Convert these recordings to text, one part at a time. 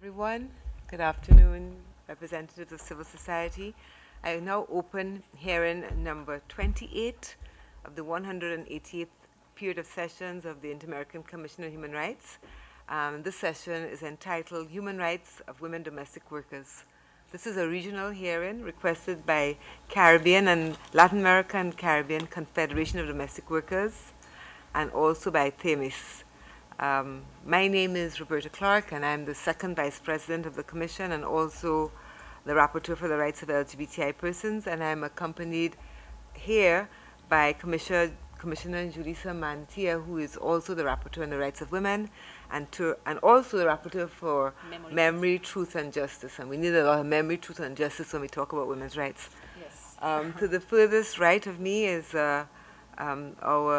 everyone. Good afternoon, representatives of civil society. I now open hearing number 28 of the 180th period of sessions of the Inter-American Commission on Human Rights. Um, this session is entitled Human Rights of Women Domestic Workers. This is a regional hearing requested by Caribbean and Latin American Caribbean Confederation of Domestic Workers and also by Themis. Um, my name is Roberta Clark, and I'm the second Vice President of the Commission and also the Rapporteur for the Rights of LGBTI Persons, and I'm accompanied here by Commissioner, Commissioner Julissa Mantia, who is also the Rapporteur on the Rights of Women, and, to, and also the Rapporteur for memory. memory. Truth, and Justice. And we need a lot of memory, truth, and justice when we talk about women's rights. Yes. Um, to the furthest right of me is uh, um, our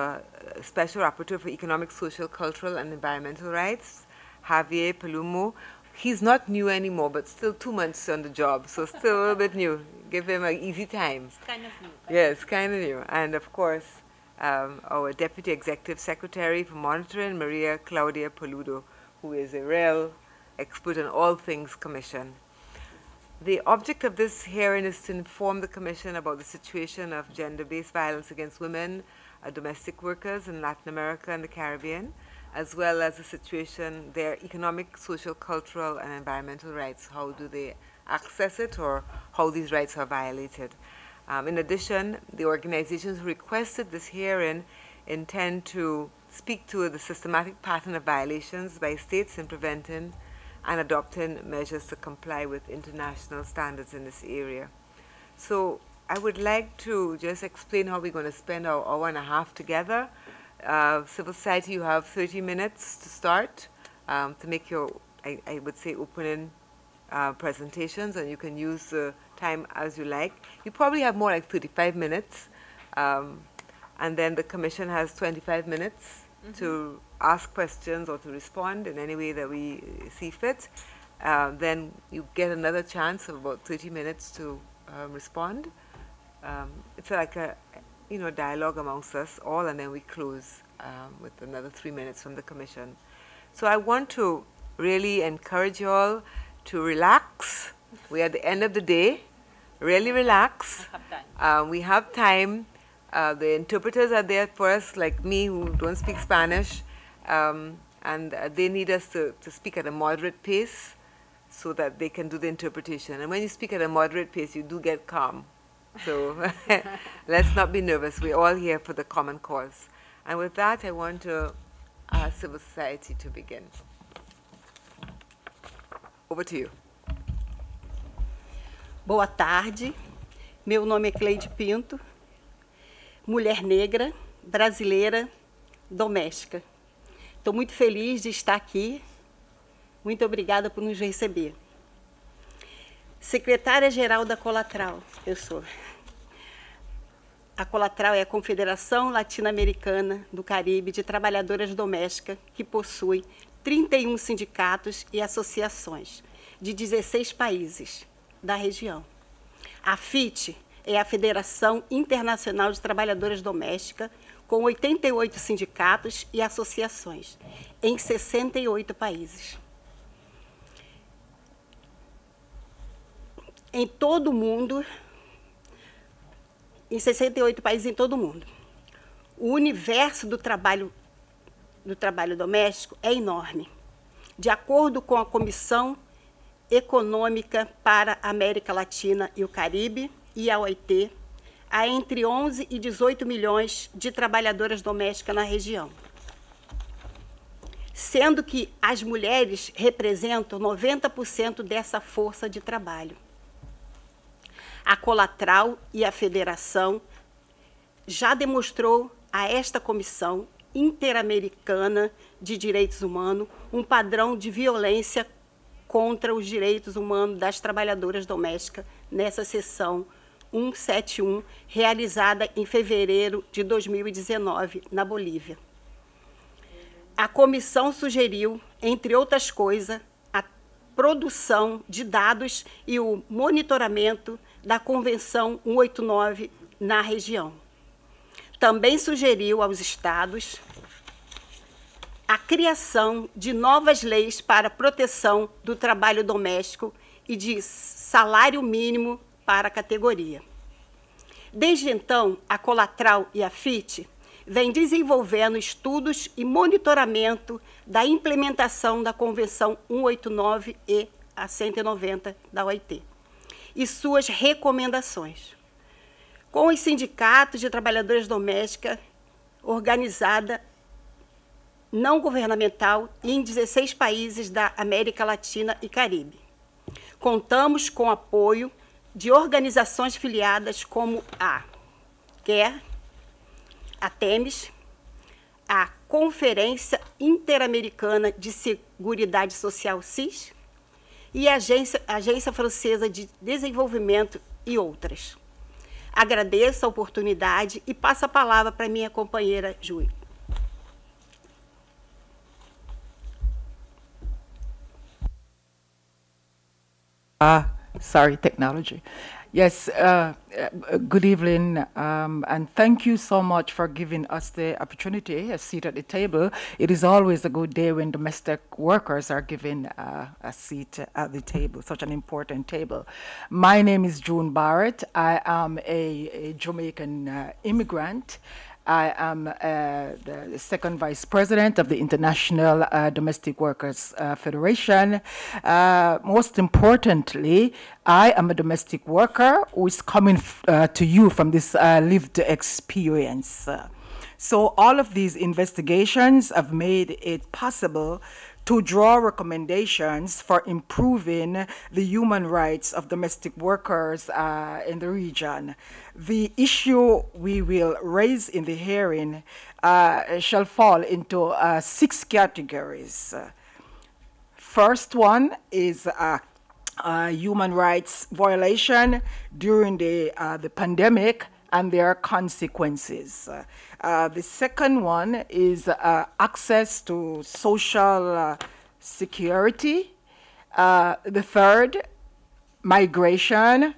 uh, Special Rapporteur for Economic, Social, Cultural and Environmental Rights, Javier Palumo. He's not new anymore, but still two months on the job, so still a little bit new. Give him an easy time. It's kind of new. Yes, yeah, kind of new. And of course, um, our Deputy Executive Secretary for Monitoring, Maria Claudia Paludo, who is a real expert on all things Commission. The object of this hearing is to inform the Commission about the situation of gender-based violence against women, uh, domestic workers in Latin America and the Caribbean, as well as the situation, their economic, social, cultural, and environmental rights. How do they access it or how these rights are violated? Um, in addition, the organizations who requested this hearing intend to speak to the systematic pattern of violations by states in preventing and adopting measures to comply with international standards in this area. So I would like to just explain how we're going to spend our hour and a half together. Uh, civil society, you have 30 minutes to start um, to make your, I, I would say, opening uh, presentations, and you can use the time as you like. You probably have more like 35 minutes, um, and then the commission has 25 minutes -hmm. to ask questions or to respond in any way that we see fit. Uh, then you get another chance of about 30 minutes to um, respond. Um, it's like a you know dialogue amongst us all, and then we close um, with another three minutes from the commission. So I want to really encourage you all to relax. We're at the end of the day. Really relax. Have um, we have time uh, the interpreters are there for us, like me, who don't speak Spanish, um, and uh, they need us to, to speak at a moderate pace so that they can do the interpretation. And when you speak at a moderate pace, you do get calm. So let's not be nervous. We're all here for the common cause. And with that, I want to ask civil society to begin. Over to you. Boa tarde. Meu nome é Cleide Pinto. mulher negra, brasileira, doméstica. Estou muito feliz de estar aqui. Muito obrigada por nos receber. Secretária-geral da Colatral, eu sou. A Colatral é a Confederação Latino-Americana do Caribe de Trabalhadoras Domésticas, que possui 31 sindicatos e associações de 16 países da região. A FIT é a Federação Internacional de Trabalhadoras Domésticas, com 88 sindicatos e associações, em 68 países. Em todo o mundo, em 68 países em todo o mundo. O universo do trabalho, do trabalho doméstico é enorme. De acordo com a Comissão Econômica para a América Latina e o Caribe, e a OIT a entre 11 e 18 milhões de trabalhadoras domésticas na região. Sendo que as mulheres representam 90% dessa força de trabalho. A Colatral e a Federação já demonstrou a esta comissão interamericana de direitos humanos um padrão de violência contra os direitos humanos das trabalhadoras domésticas nessa sessão 171, realizada em fevereiro de 2019, na Bolívia. A comissão sugeriu, entre outras coisas, a produção de dados e o monitoramento da Convenção 189 na região. Também sugeriu aos estados a criação de novas leis para proteção do trabalho doméstico e de salário mínimo para a categoria. Desde então, a Colatral e a FIT vem desenvolvendo estudos e monitoramento da implementação da Convenção 189 e a 190 da OIT e suas recomendações. Com os sindicatos de trabalhadoras domésticas organizada não governamental em 16 países da América Latina e Caribe. Contamos com apoio de organizações filiadas como a quer a TEMES, a Conferência Interamericana de Seguridade Social CIS e a Agência, Agência Francesa de Desenvolvimento e outras. Agradeço a oportunidade e passo a palavra para minha companheira Júlia. Ah. Sorry, technology. Yes, uh, uh, good evening, um, and thank you so much for giving us the opportunity, a seat at the table. It is always a good day when domestic workers are given uh, a seat at the table, such an important table. My name is June Barrett. I am a, a Jamaican uh, immigrant. I am uh, the second vice president of the International uh, Domestic Workers uh, Federation. Uh, most importantly, I am a domestic worker who is coming uh, to you from this uh, lived experience. So all of these investigations have made it possible to draw recommendations for improving the human rights of domestic workers uh, in the region. The issue we will raise in the hearing uh, shall fall into uh, six categories. First one is uh, uh, human rights violation during the, uh, the pandemic and their consequences. Uh, uh, the second one is uh, access to social uh, security. Uh, the third, migration.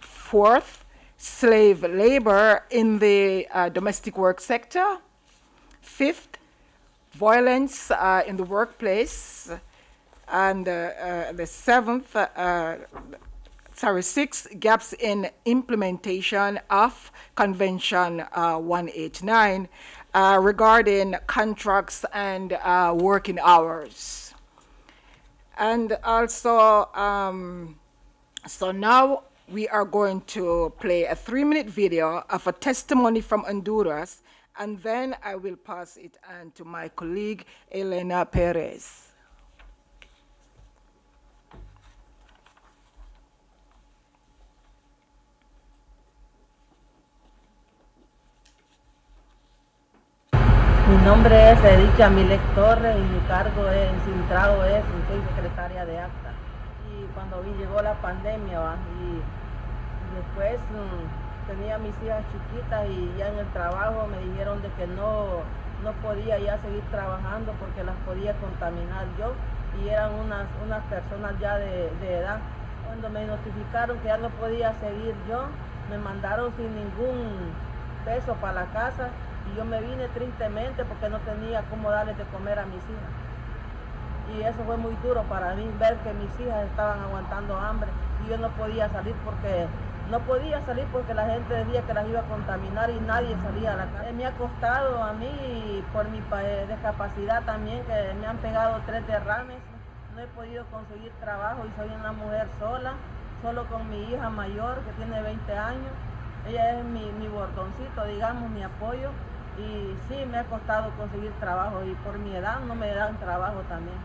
Fourth, slave labor in the uh, domestic work sector. Fifth, violence in the workplace. And the seventh, sorry, six gaps in implementation of Convention uh, 189 uh, regarding contracts and uh, working hours. And also, um, so now we are going to play a three minute video of a testimony from Honduras, and then I will pass it on to my colleague, Elena Perez. Mi nombre es a Milek Torres y mi cargo es, encintrado es, soy secretaria de acta. Y cuando vi, llegó la pandemia y después mm, tenía mis hijas chiquitas y ya en el trabajo me dijeron de que no, no podía ya seguir trabajando porque las podía contaminar yo y eran unas, unas personas ya de, de edad. Cuando me notificaron que ya no podía seguir yo, me mandaron sin ningún peso para la casa yo me vine tristemente porque no tenía cómo darles de comer a mis hijas. Y eso fue muy duro para mí, ver que mis hijas estaban aguantando hambre y yo no podía salir porque no podía salir porque la gente decía que las iba a contaminar y nadie salía a la calle. Me ha costado a mí por mi eh, discapacidad también, que me han pegado tres derrames. No he podido conseguir trabajo y soy una mujer sola, solo con mi hija mayor que tiene 20 años. Ella es mi, mi bordoncito, digamos, mi apoyo y sí me ha costado conseguir trabajo y por mi edad no me dan trabajo también.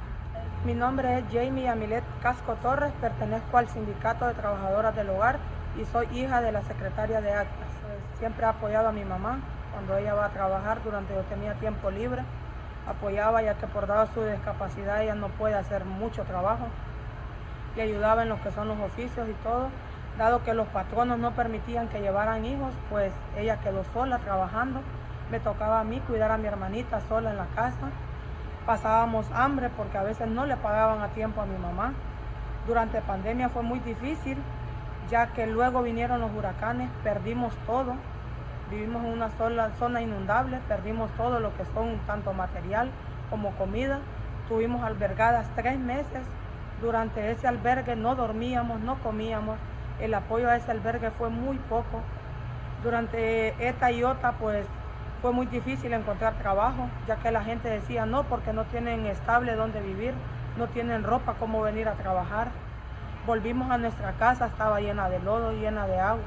Mi nombre es Jamie Amilet Casco Torres, pertenezco al Sindicato de Trabajadoras del Hogar y soy hija de la secretaria de actas. Siempre he apoyado a mi mamá cuando ella va a trabajar durante yo tenía tiempo libre. Apoyaba ya que por dado su discapacidad ella no puede hacer mucho trabajo. Le ayudaba en lo que son los oficios y todo. Dado que los patronos no permitían que llevaran hijos, pues ella quedó sola trabajando me tocaba a mí cuidar a mi hermanita sola en la casa. Pasábamos hambre porque a veces no le pagaban a tiempo a mi mamá. Durante pandemia fue muy difícil, ya que luego vinieron los huracanes, perdimos todo. Vivimos en una sola zona inundable, perdimos todo lo que son tanto material como comida. Tuvimos albergadas tres meses. Durante ese albergue no dormíamos, no comíamos. El apoyo a ese albergue fue muy poco. Durante esta y otra pues fue muy difícil encontrar trabajo, ya que la gente decía no porque no tienen estable donde vivir, no tienen ropa cómo venir a trabajar. Volvimos a nuestra casa, estaba llena de lodo, llena de agua.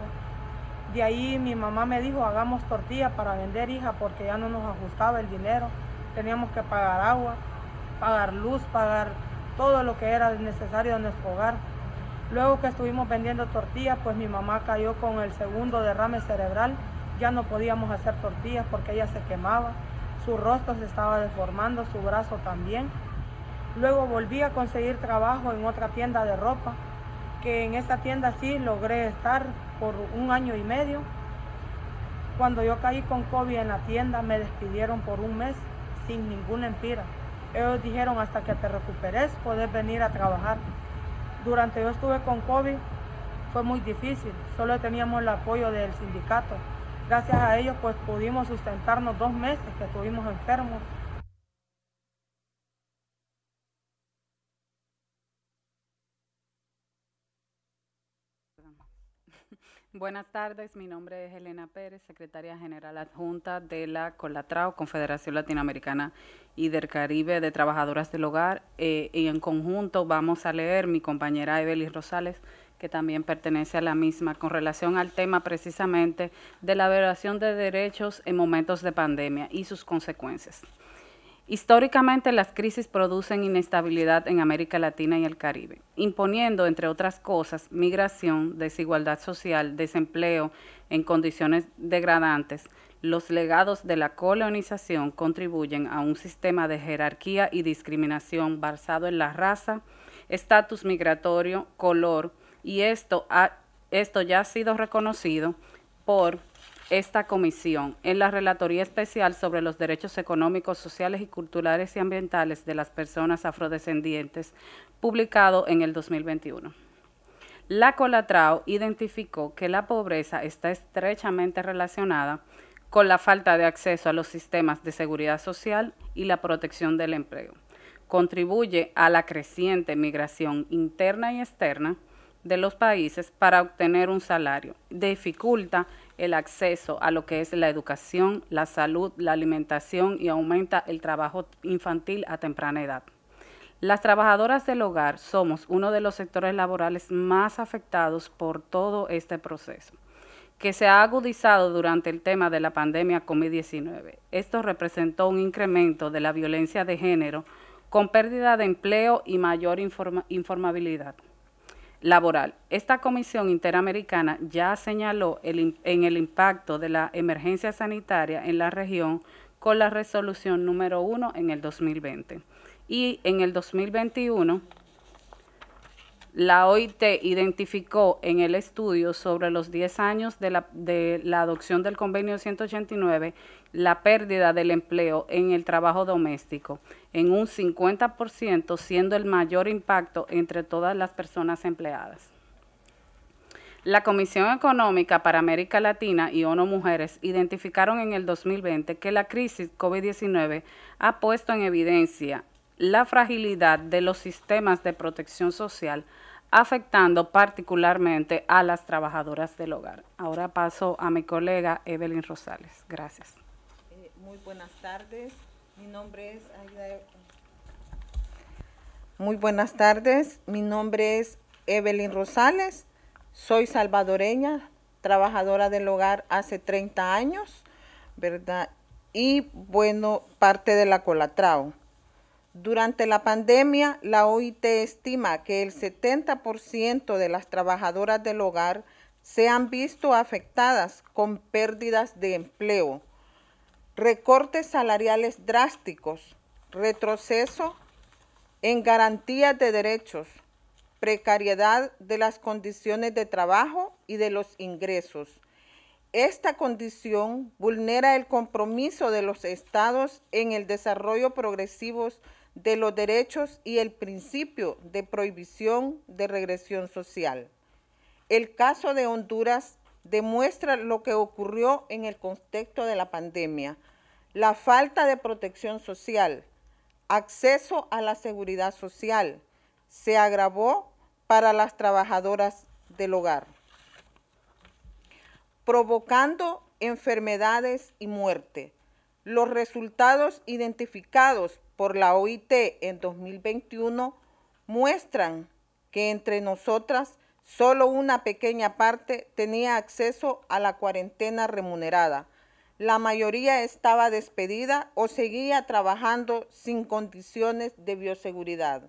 De ahí mi mamá me dijo, hagamos tortillas para vender, hija, porque ya no nos ajustaba el dinero. Teníamos que pagar agua, pagar luz, pagar todo lo que era necesario en nuestro hogar. Luego que estuvimos vendiendo tortillas, pues mi mamá cayó con el segundo derrame cerebral ya no podíamos hacer tortillas porque ella se quemaba, su rostro se estaba deformando, su brazo también. Luego volví a conseguir trabajo en otra tienda de ropa, que en esa tienda sí logré estar por un año y medio. Cuando yo caí con COVID en la tienda me despidieron por un mes sin ninguna empira. Ellos dijeron hasta que te recuperes podés venir a trabajar. Durante yo estuve con COVID fue muy difícil, solo teníamos el apoyo del sindicato, Gracias a ellos pues pudimos sustentarnos dos meses que estuvimos enfermos. Buenas tardes, mi nombre es Elena Pérez, secretaria general adjunta de la COLATRAO, Confederación Latinoamericana y del Caribe de Trabajadoras del Hogar, eh, y en conjunto vamos a leer mi compañera Evelyn Rosales que también pertenece a la misma, con relación al tema precisamente de la violación de derechos en momentos de pandemia y sus consecuencias. Históricamente las crisis producen inestabilidad en América Latina y el Caribe, imponiendo, entre otras cosas, migración, desigualdad social, desempleo en condiciones degradantes. Los legados de la colonización contribuyen a un sistema de jerarquía y discriminación basado en la raza, estatus migratorio, color, y esto, esto ya ha sido reconocido por esta comisión en la Relatoría Especial sobre los Derechos Económicos, Sociales y Culturales y Ambientales de las Personas Afrodescendientes, publicado en el 2021. La Colatrao identificó que la pobreza está estrechamente relacionada con la falta de acceso a los sistemas de seguridad social y la protección del empleo. Contribuye a la creciente migración interna y externa, de los países para obtener un salario. Dificulta el acceso a lo que es la educación, la salud, la alimentación y aumenta el trabajo infantil a temprana edad. Las trabajadoras del hogar somos uno de los sectores laborales más afectados por todo este proceso, que se ha agudizado durante el tema de la pandemia COVID-19. Esto representó un incremento de la violencia de género con pérdida de empleo y mayor informabilidad laboral. Esta comisión interamericana ya señaló en el impacto de la emergencia sanitaria en la región con la resolución número 1 en el 2020. Y en el 2021, la OIT identificó en el estudio sobre los 10 años de la, de la adopción del convenio 189 la pérdida del empleo en el trabajo doméstico en un 50%, siendo el mayor impacto entre todas las personas empleadas. La Comisión Económica para América Latina y ONU Mujeres identificaron en el 2020 que la crisis COVID-19 ha puesto en evidencia la fragilidad de los sistemas de protección social, afectando particularmente a las trabajadoras del hogar. Ahora paso a mi colega Evelyn Rosales. Gracias. Muy buenas tardes. Mi nombre es e-, Muy buenas tardes. Mi nombre es Evelyn Rosales. Soy salvadoreña, trabajadora del hogar hace 30 años, ¿verdad? Y bueno, parte de la Colatrao. Durante la pandemia, la OIT estima que el 70% de las trabajadoras del hogar se han visto afectadas con pérdidas de empleo recortes salariales drásticos, retroceso en garantías de derechos, precariedad de las condiciones de trabajo y de los ingresos. Esta condición vulnera el compromiso de los estados en el desarrollo progresivo de los derechos y el principio de prohibición de regresión social. El caso de Honduras demuestra lo que ocurrió en el contexto de la pandemia, la falta de protección social, acceso a la seguridad social, se agravó para las trabajadoras del hogar, provocando enfermedades y muerte. Los resultados identificados por la OIT en 2021 muestran que entre nosotras Solo una pequeña parte tenía acceso a la cuarentena remunerada. La mayoría estaba despedida o seguía trabajando sin condiciones de bioseguridad.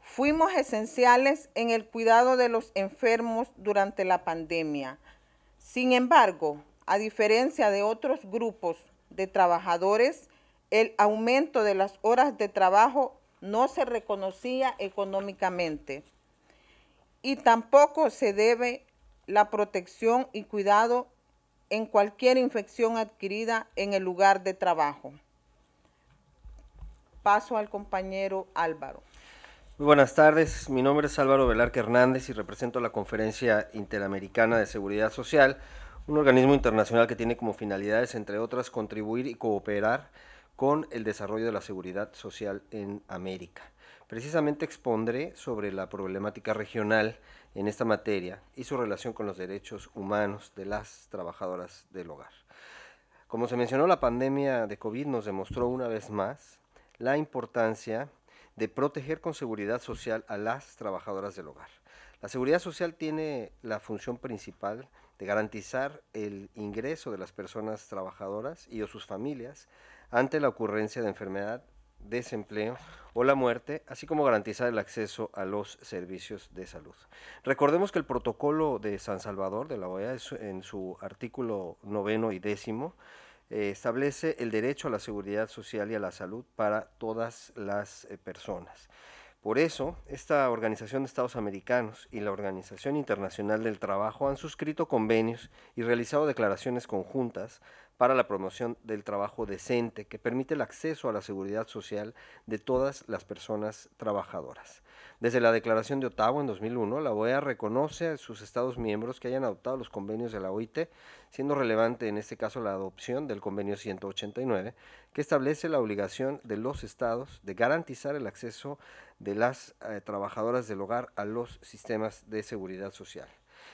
Fuimos esenciales en el cuidado de los enfermos durante la pandemia. Sin embargo, a diferencia de otros grupos de trabajadores, el aumento de las horas de trabajo no se reconocía económicamente y tampoco se debe la protección y cuidado en cualquier infección adquirida en el lugar de trabajo. Paso al compañero Álvaro. Muy buenas tardes, mi nombre es Álvaro Velarque Hernández y represento la Conferencia Interamericana de Seguridad Social, un organismo internacional que tiene como finalidades, entre otras, contribuir y cooperar con el desarrollo de la seguridad social en América. Precisamente expondré sobre la problemática regional en esta materia y su relación con los derechos humanos de las trabajadoras del hogar. Como se mencionó, la pandemia de COVID nos demostró una vez más la importancia de proteger con seguridad social a las trabajadoras del hogar. La seguridad social tiene la función principal de garantizar el ingreso de las personas trabajadoras y o sus familias ante la ocurrencia de enfermedad desempleo o la muerte, así como garantizar el acceso a los servicios de salud. Recordemos que el protocolo de San Salvador de la OEA, en su artículo noveno y décimo, eh, establece el derecho a la seguridad social y a la salud para todas las eh, personas. Por eso, esta Organización de Estados Americanos y la Organización Internacional del Trabajo han suscrito convenios y realizado declaraciones conjuntas para la promoción del trabajo decente que permite el acceso a la seguridad social de todas las personas trabajadoras. Desde la Declaración de Ottawa en 2001, la OEA reconoce a sus Estados miembros que hayan adoptado los convenios de la OIT, siendo relevante en este caso la adopción del Convenio 189, que establece la obligación de los Estados de garantizar el acceso de las eh, trabajadoras del hogar a los sistemas de seguridad social.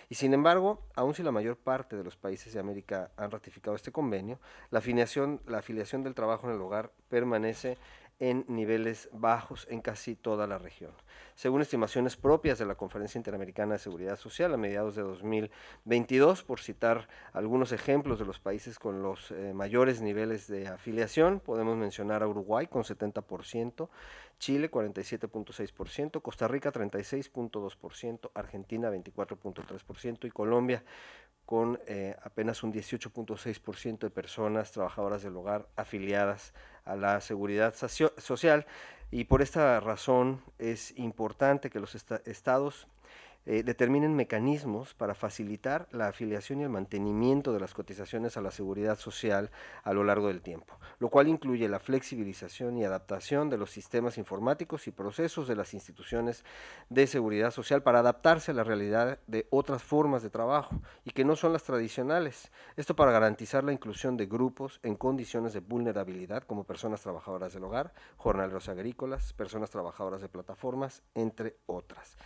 Y sin embargo, aun si la mayor parte de los países de América han ratificado este convenio, la afiliación, la afiliación del trabajo en el hogar permanece en niveles bajos en casi toda la región. Según estimaciones propias de la Conferencia Interamericana de Seguridad Social a mediados de 2022, por citar algunos ejemplos de los países con los eh, mayores niveles de afiliación, podemos mencionar a Uruguay con 70%, Chile 47.6%, Costa Rica 36.2%, Argentina 24.3% y Colombia con eh, apenas un 18.6% de personas trabajadoras del hogar afiliadas a la seguridad social. Y por esta razón es importante que los estados eh, determinen mecanismos para facilitar la afiliación y el mantenimiento de las cotizaciones a la seguridad social a lo largo del tiempo, lo cual incluye la flexibilización y adaptación de los sistemas informáticos y procesos de las instituciones de seguridad social para adaptarse a la realidad de otras formas de trabajo y que no son las tradicionales. Esto para garantizar la inclusión de grupos en condiciones de vulnerabilidad como personas trabajadoras del hogar, jornaleros agrícolas, personas trabajadoras de plataformas, entre otras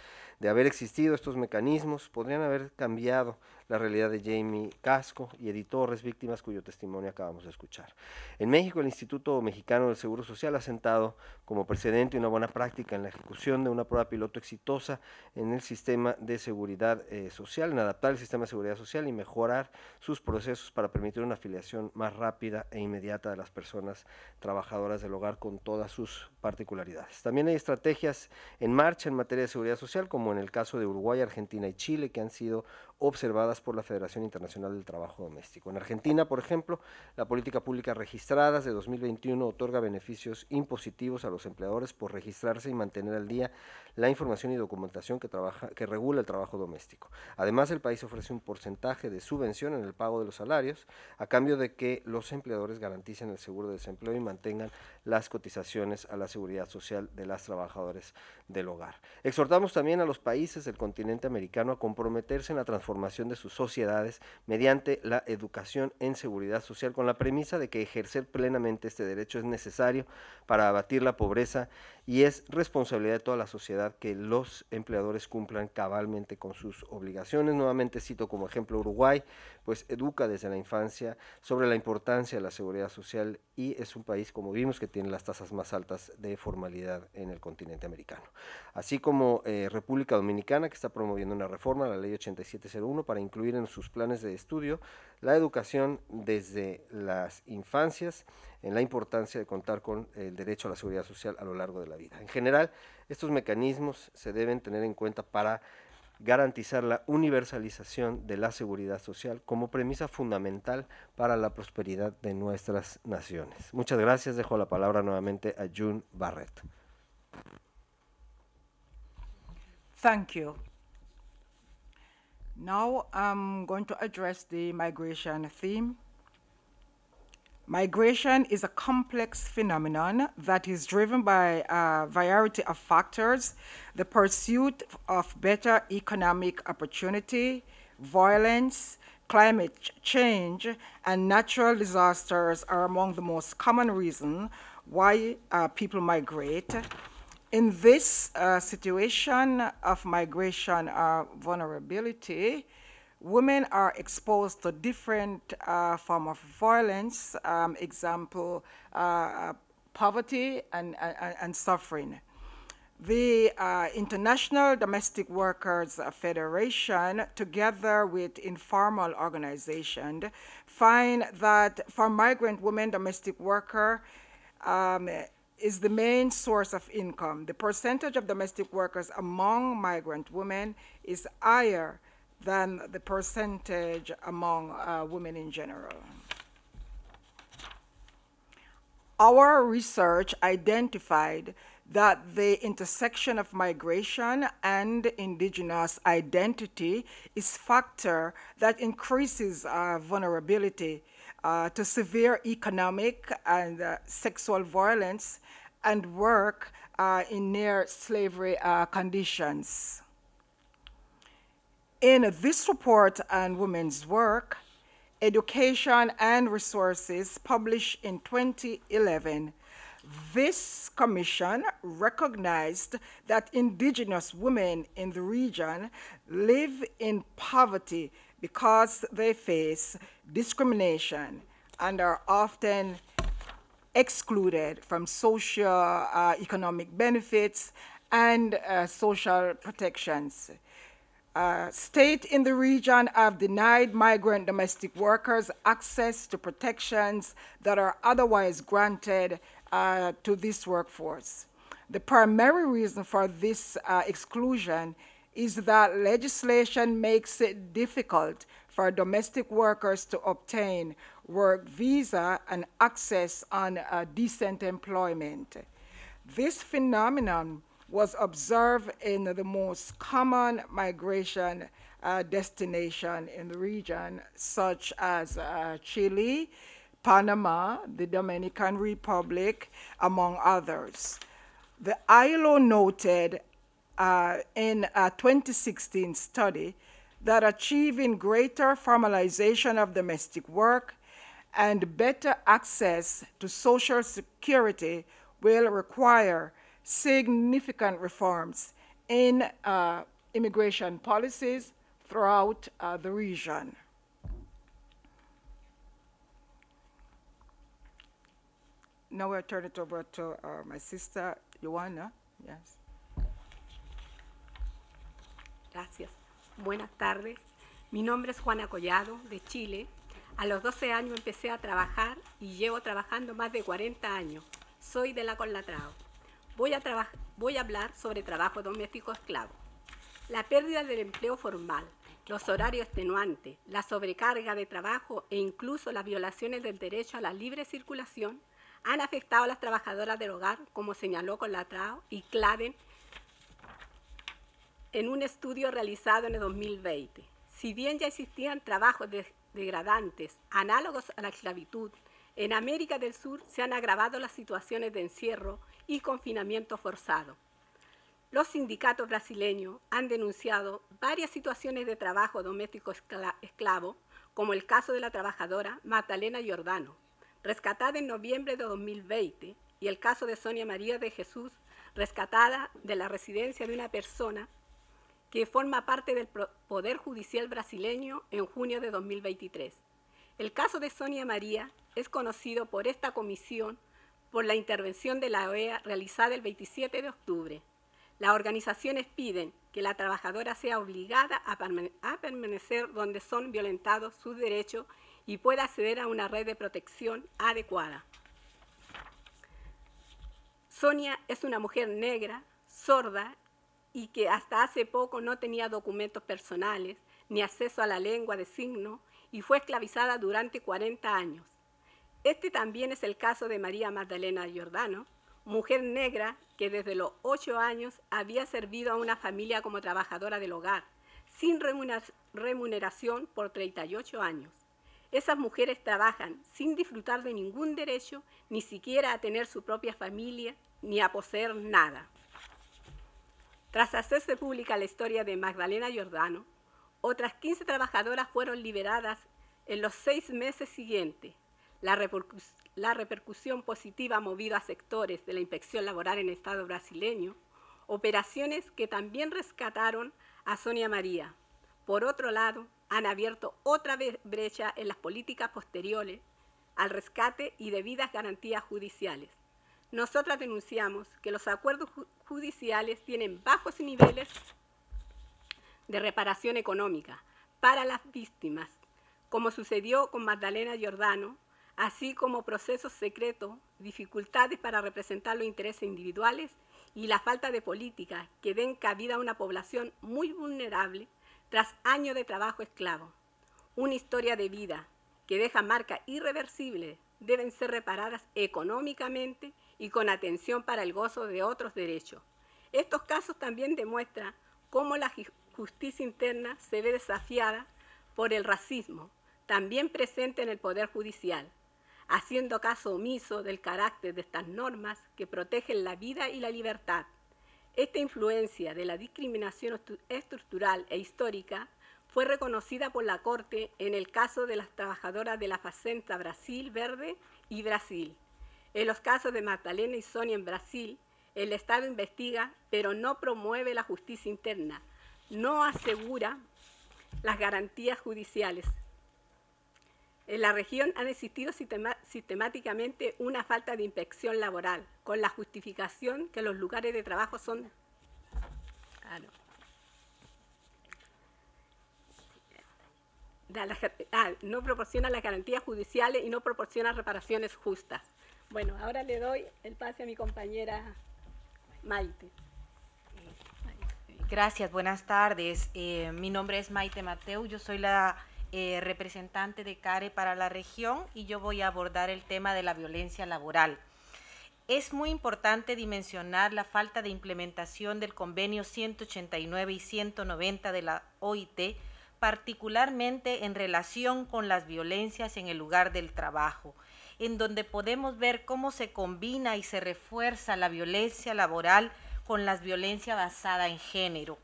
de haber existido estos mecanismos, podrían haber cambiado la realidad de Jamie Casco y Edith víctimas cuyo testimonio acabamos de escuchar. En México, el Instituto Mexicano del Seguro Social ha sentado como precedente una buena práctica en la ejecución de una prueba piloto exitosa en el sistema de seguridad eh, social, en adaptar el sistema de seguridad social y mejorar sus procesos para permitir una afiliación más rápida e inmediata de las personas trabajadoras del hogar con todas sus particularidades. También hay estrategias en marcha en materia de seguridad social, como en el caso de Uruguay, Argentina y Chile, que han sido observadas por la Federación Internacional del Trabajo Doméstico. En Argentina, por ejemplo, la política pública registradas de 2021 otorga beneficios impositivos a los empleadores por registrarse y mantener al día la información y documentación que, trabaja, que regula el trabajo doméstico. Además, el país ofrece un porcentaje de subvención en el pago de los salarios a cambio de que los empleadores garanticen el seguro de desempleo y mantengan las cotizaciones a la seguridad social de las trabajadoras del hogar. Exhortamos también a los países del continente americano a comprometerse en la transformación formación de sus sociedades mediante la educación en seguridad social con la premisa de que ejercer plenamente este derecho es necesario para abatir la pobreza y es responsabilidad de toda la sociedad que los empleadores cumplan cabalmente con sus obligaciones. Nuevamente cito como ejemplo Uruguay, pues educa desde la infancia sobre la importancia de la seguridad social y es un país, como vimos, que tiene las tasas más altas de formalidad en el continente americano. Así como eh, República Dominicana, que está promoviendo una reforma a la ley 8701 para incluir en sus planes de estudio la educación desde las infancias en la importancia de contar con el derecho a la seguridad social a lo largo de la vida. En general, estos mecanismos se deben tener en cuenta para garantizar la universalización de la seguridad social como premisa fundamental para la prosperidad de nuestras naciones. Muchas gracias. Dejo la palabra nuevamente a June Barrett. Thank you. Now I'm going to address the migration theme. Migration is a complex phenomenon that is driven by a variety of factors, the pursuit of better economic opportunity, violence, climate change, and natural disasters are among the most common reasons why uh, people migrate. In this uh, situation of migration uh, vulnerability, women are exposed to different uh, form of violence, um, example, uh, uh poverty and, and, and, suffering. The uh, International Domestic Workers Federation, together with informal organizations, find that for migrant women, domestic worker um, is the main source of income. The percentage of domestic workers among migrant women is higher than the percentage among uh, women in general. Our research identified that the intersection of migration and indigenous identity is factor that increases uh, vulnerability uh, to severe economic and uh, sexual violence and work uh, in near slavery uh, conditions. In this report on women's work, education and resources published in 2011, this commission recognized that indigenous women in the region live in poverty because they face discrimination and are often excluded from social uh, economic benefits and uh, social protections uh, state in the region have denied migrant domestic workers access to protections that are otherwise granted uh, to this workforce. The primary reason for this uh, exclusion is that legislation makes it difficult for domestic workers to obtain work visa and access on uh, decent employment. This phenomenon was observed in the most common migration uh, destination in the region, such as uh, Chile, Panama, the Dominican Republic, among others. The ILO noted uh, in a 2016 study that achieving greater formalization of domestic work and better access to social security will require significant reforms in uh, immigration policies throughout uh, the region. Now I turn it over to uh, my sister, Joanna. Yes. Gracias. Buenas tardes. Mi nombre es Juana Collado, de Chile. A los 12 años empecé a trabajar y llevo trabajando más de 40 años. Soy de la Conlatrao. voy a, hablar sobre trabajo doméstico esclavo. La pérdida del empleo formal, los horarios extenuantes, la sobrecarga de trabajo e incluso las violaciones del derecho a la libre circulación han afectado a las trabajadoras del hogar, como señaló con trao y clave en un estudio realizado en el 2020. Si bien ya existían trabajos degradantes análogos a la esclavitud, en América del Sur se han agravado las situaciones de encierro y confinamiento forzado. Los sindicatos brasileños han denunciado varias situaciones de trabajo doméstico esclavo, como el caso de la trabajadora Magdalena Giordano, rescatada en noviembre de 2020, y el caso de Sonia María de Jesús, rescatada de la residencia de una persona que forma parte del Poder Judicial brasileño en junio de 2023. El caso de Sonia María es conocido por esta comisión por la intervención de la OEA realizada el 27 de octubre. Las organizaciones piden que la trabajadora sea obligada a, permanecer donde son violentados sus derechos y pueda acceder a una red de protección adecuada. Sonia es una mujer negra, sorda y que hasta hace poco no tenía documentos personales ni acceso a la lengua de signo y fue esclavizada durante 40 años. Este también es el caso de María Magdalena Giordano, mujer negra que desde los ocho años había servido a una familia como trabajadora del hogar, sin remuneración por 38 años. Esas mujeres trabajan sin disfrutar de ningún derecho, ni siquiera a tener su propia familia, ni a poseer nada. Tras hacerse pública la historia de Magdalena Giordano, otras 15 trabajadoras fueron liberadas en los seis meses siguientes, la, repercusión positiva ha movido a sectores de la inspección laboral en el Estado brasileño, operaciones que también rescataron a Sonia María. Por otro lado, han abierto otra brecha en las políticas posteriores al rescate y debidas garantías judiciales. Nosotras denunciamos que los acuerdos judiciales tienen bajos niveles de reparación económica para las víctimas, como sucedió con Magdalena Giordano, así como procesos secretos, dificultades para representar los intereses individuales y la falta de políticas que den cabida a una población muy vulnerable tras años de trabajo esclavo. Una historia de vida que deja marca irreversible deben ser reparadas económicamente y con atención para el gozo de otros derechos. Estos casos también demuestran cómo la justicia interna se ve desafiada por el racismo, también presente en el Poder Judicial, haciendo caso omiso del carácter de estas normas que protegen la vida y la libertad. Esta influencia de la discriminación estructural e histórica fue reconocida por la Corte en el caso de las trabajadoras de la Facenta Brasil Verde y Brasil. En los casos de Magdalena y Sonia en Brasil, el Estado investiga, pero no promueve la justicia interna, no asegura las garantías judiciales. En la región han existido sistemáticamente una falta de inspección laboral, con la justificación que los lugares de trabajo son... Ah, no. proporciona las garantías judiciales y no proporciona reparaciones justas. Bueno, ahora le doy el pase a mi compañera Maite. Gracias, buenas tardes. Eh, mi nombre es Maite Mateu, yo soy la eh, representante de CARE para la región y yo voy a abordar el tema de la violencia laboral. Es muy importante dimensionar la falta de implementación del convenio 189 y 190 de la OIT, particularmente en relación con las violencias en el lugar del trabajo, en donde podemos ver cómo se combina y se refuerza la violencia laboral con la violencia basada en género.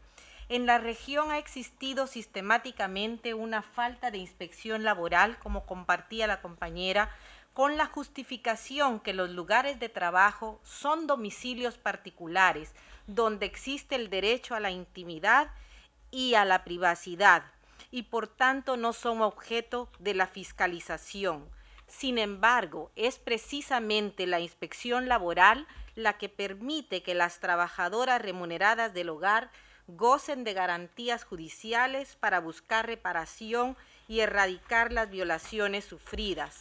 En la región ha existido sistemáticamente una falta de inspección laboral, como compartía la compañera, con la justificación que los lugares de trabajo son domicilios particulares, donde existe el derecho a la intimidad y a la privacidad, y por tanto no son objeto de la fiscalización. Sin embargo, es precisamente la inspección laboral la que permite que las trabajadoras remuneradas del hogar gocen de garantías judiciales para buscar reparación y erradicar las violaciones sufridas.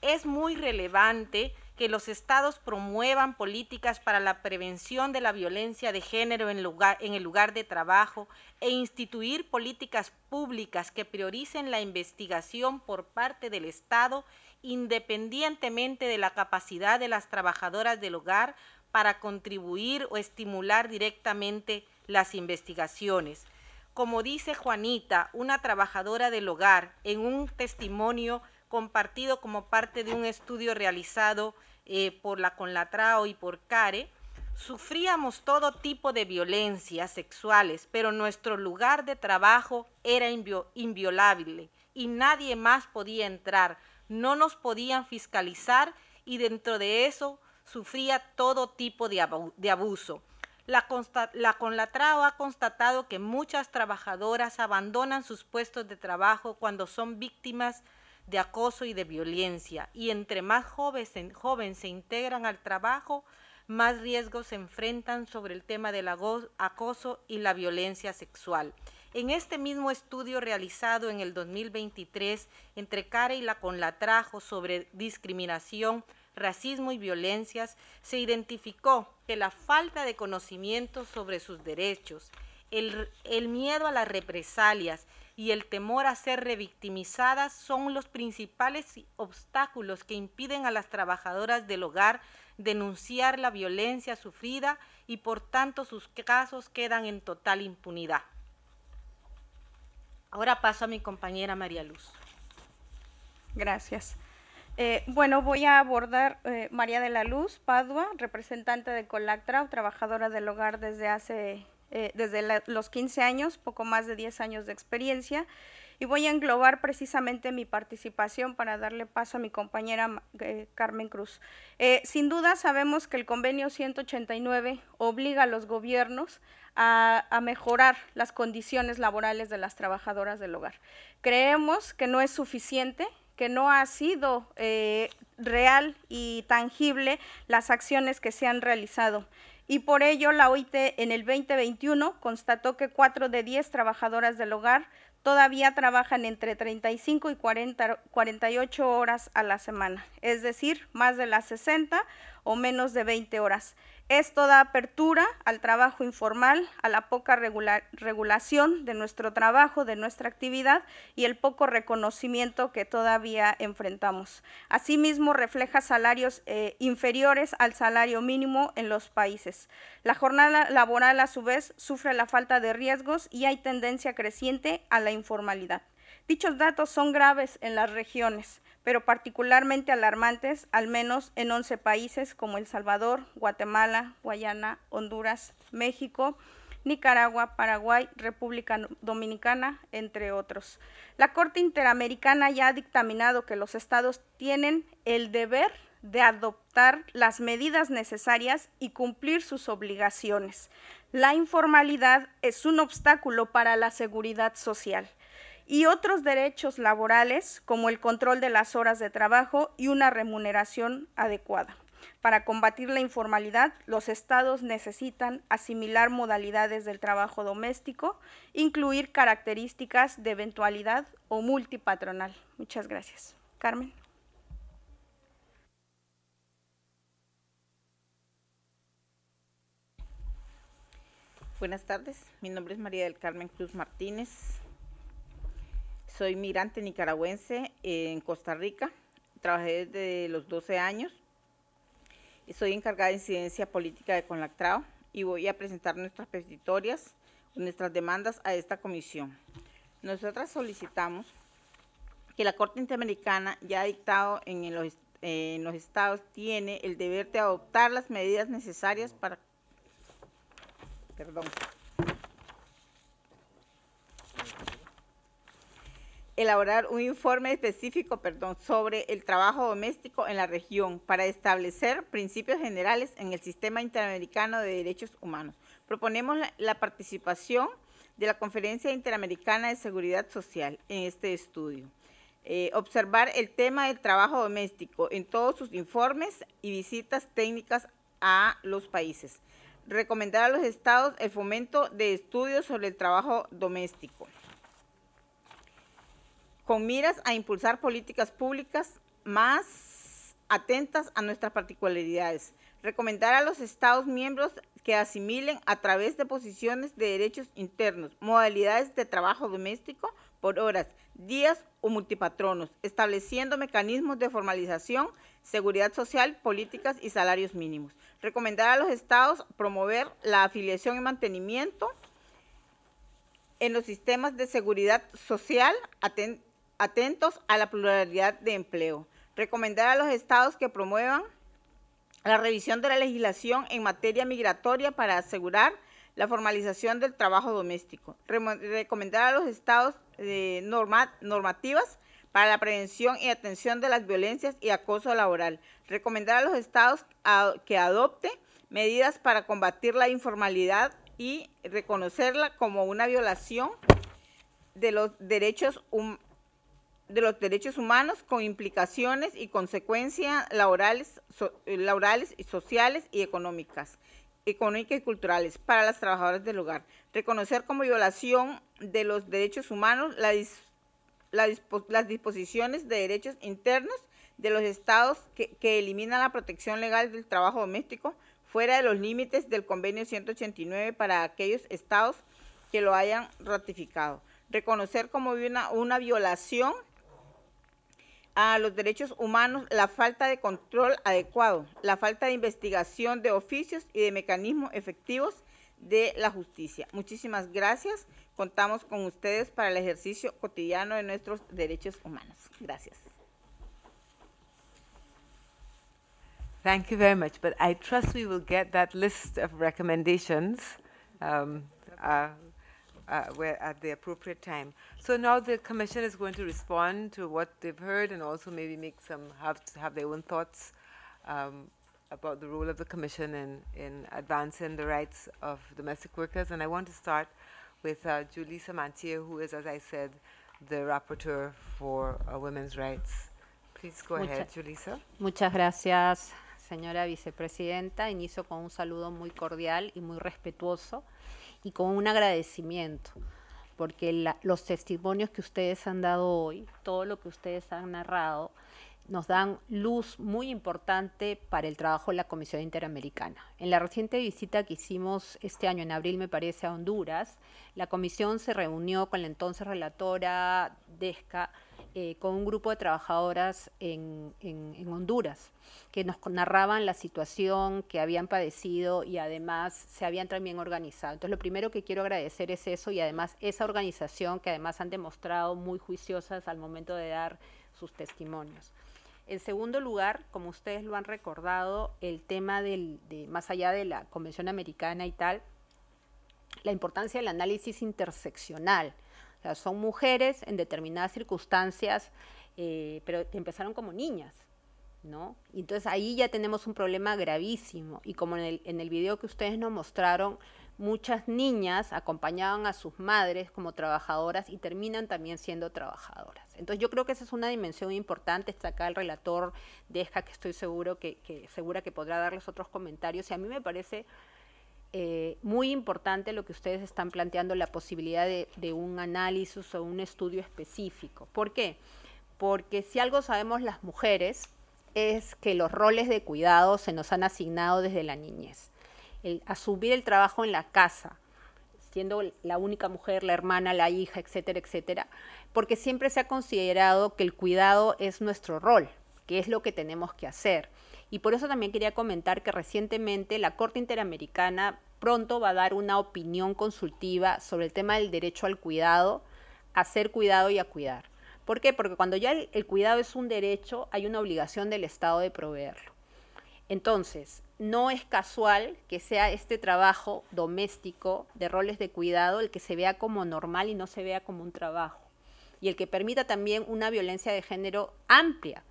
Es muy relevante que los estados promuevan políticas para la prevención de la violencia de género en, lugar, en, el lugar de trabajo e instituir políticas públicas que prioricen la investigación por parte del Estado independientemente de la capacidad de las trabajadoras del hogar para contribuir o estimular directamente las investigaciones. Como dice Juanita, una trabajadora del hogar, en un testimonio compartido como parte de un estudio realizado eh, por la Conlatrao y por CARE, sufríamos todo tipo de violencias sexuales, pero nuestro lugar de trabajo era inviolable y nadie más podía entrar, no nos podían fiscalizar y dentro de eso sufría todo tipo de abuso. La, la, Conlatrao ha constatado que muchas trabajadoras abandonan sus puestos de trabajo cuando son víctimas de acoso y de violencia, y entre más jóvenes se integran al trabajo, más riesgos se enfrentan sobre el tema del acoso y la violencia sexual. En este mismo estudio realizado en el 2023 entre CARE y la CONLATRAJO sobre discriminación racismo y violencias, se identificó que la falta de conocimiento sobre sus derechos, el, miedo a las represalias y el temor a ser revictimizadas son los principales obstáculos que impiden a las trabajadoras del hogar denunciar la violencia sufrida y por tanto sus casos quedan en total impunidad. Ahora paso a mi compañera María Luz. Gracias. Eh, bueno, voy a abordar eh, María de la Luz Padua, representante de Colactra, trabajadora del hogar desde hace, eh, desde los 15 años, poco más de 10 años de experiencia, y voy a englobar precisamente mi participación para darle paso a mi compañera Carmen Cruz. sin duda sabemos que el convenio 189 obliga a los gobiernos a, a, mejorar las condiciones laborales de las trabajadoras del hogar. Creemos que no es suficiente que no ha sido eh, real y tangible las acciones que se han realizado. Y por ello, la OIT en el 2021 constató que 4 de 10 trabajadoras del hogar todavía trabajan entre 35 y 48 horas a la semana, es decir, más de las 60 o menos de 20 horas. Esto da apertura al trabajo informal, a la poca regulación de nuestro trabajo, de nuestra actividad y el poco reconocimiento que todavía enfrentamos. Asimismo, refleja salarios eh, inferiores al salario mínimo en los países. La jornada laboral, a su vez, sufre la falta de riesgos y hay tendencia creciente a la informalidad. Dichos datos son graves en las regiones pero particularmente alarmantes, al menos en 11 países como El Salvador, Guatemala, Guayana, Honduras, México, Nicaragua, Paraguay, República Dominicana, entre otros. La Corte Interamericana ya ha dictaminado que los estados tienen el deber de adoptar las medidas necesarias y cumplir sus obligaciones. La informalidad es un obstáculo para la seguridad social y otros derechos laborales como el control de las horas de trabajo y una remuneración adecuada. Para combatir la informalidad, los estados necesitan asimilar modalidades del trabajo doméstico, incluir características de eventualidad o multipatronal. Muchas gracias. Carmen. Buenas tardes, mi nombre es María del Carmen Cruz Martínez, soy migrante nicaragüense en Costa Rica. Trabajé desde los 12 años. Soy encargada de incidencia política de Conlactrao y voy a presentar nuestras petitorias, nuestras demandas a esta comisión. Nosotras solicitamos que la Corte Interamericana ya ha dictado en en los estados tiene el deber de adoptar las medidas necesarias para... Perdón. elaborar un informe específico perdón, sobre el trabajo doméstico en la región para establecer principios generales en el sistema interamericano de derechos humanos. Proponemos la, participación de la Conferencia Interamericana de Seguridad Social en este estudio. Eh, observar el tema del trabajo doméstico en todos sus informes y visitas técnicas a los países. Recomendar a los estados el fomento de estudios sobre el trabajo doméstico con miras a impulsar políticas públicas más atentas a nuestras particularidades. Recomendar a los Estados miembros que asimilen a través de posiciones de derechos internos, modalidades de trabajo doméstico por horas, días o multipatronos, estableciendo mecanismos de formalización, seguridad social, políticas y salarios mínimos. Recomendar a los estados promover la afiliación y mantenimiento en los sistemas de seguridad social, atentos atentos a la pluralidad de empleo. Recomendar a los estados que promuevan la revisión de la legislación en materia migratoria para asegurar la formalización del trabajo doméstico. recomendar a los estados eh, normativas para la prevención y atención de las violencias y acoso laboral. Recomendar a los estados que adopte medidas para combatir la informalidad y reconocerla como una violación de los derechos humanos de los derechos humanos con implicaciones y consecuencias laborales, eh, laborales y sociales y económicas económicas y culturales para las trabajadoras del hogar. Reconocer como violación de los derechos humanos las disposiciones de derechos internos de los estados que, que eliminan la protección legal del trabajo doméstico fuera de los límites del convenio 189 para aquellos estados que lo hayan ratificado. Reconocer como una, una violación a los derechos humanos la falta de control adecuado, la falta de investigación de oficios y de mecanismos efectivos de la justicia. Muchísimas gracias. Contamos con ustedes para el ejercicio cotidiano de nuestros derechos humanos. Gracias. Thank you very much, but I trust we will get that list of recommendations. Um, uh, uh, where at the appropriate time. So now the commission is going to respond to what they've heard and also maybe make some have have their own thoughts um, about the role of the commission in in advancing the rights of domestic workers. And I want to start with uh, Julie Samantier, who is, as I said, the rapporteur for uh, women's rights. Please go Mucha ahead, Julissa. Muchas gracias, señora vicepresidenta. Inicio con un saludo muy cordial y muy respetuoso. y con un agradecimiento, porque los testimonios que ustedes han dado hoy, todo lo que ustedes han narrado, nos dan luz muy importante para el trabajo de la Comisión Interamericana. En la reciente visita que hicimos este año, en abril me parece, a Honduras, la Comisión se reunió con la entonces relatora Desca eh, con un grupo de trabajadoras en, Honduras que nos narraban la situación que habían padecido y además se habían también organizado. Entonces lo primero que quiero agradecer es eso y además esa organización que además han demostrado muy juiciosas al momento de dar sus testimonios. En segundo lugar, como ustedes lo han recordado, el tema de, más allá de la Convención Americana y tal, la importancia del análisis interseccional o sea, son mujeres en determinadas circunstancias, eh, pero empezaron como niñas, ¿no? entonces ahí ya tenemos un problema gravísimo. Y como en el, video que ustedes nos mostraron, muchas niñas acompañaban a sus madres como trabajadoras y terminan también siendo trabajadoras. Entonces yo creo que esa es una dimensión importante, está acá el relator deja que estoy seguro que, segura que podrá darles otros comentarios y a mí me parece eh, muy importante lo que ustedes están planteando, la posibilidad de, un análisis o un estudio específico. ¿Por qué? Porque si algo sabemos las mujeres es que los roles de cuidado se nos han asignado desde la niñez. El, asumir el trabajo en la casa, siendo la única mujer, la hermana, la hija, etcétera, etcétera, porque siempre se ha considerado que el cuidado es nuestro rol, que es lo que tenemos que hacer y por eso también quería comentar que recientemente la Corte Interamericana pronto va a dar una opinión consultiva sobre el tema del derecho al cuidado, a ser cuidado y a cuidar. ¿Por qué? Porque cuando ya el, el cuidado es un derecho, hay una obligación del Estado de proveerlo. Entonces, no es casual que sea este trabajo doméstico de roles de cuidado el que se vea como normal y no se vea como un trabajo. Y el que permita también una violencia de género amplia,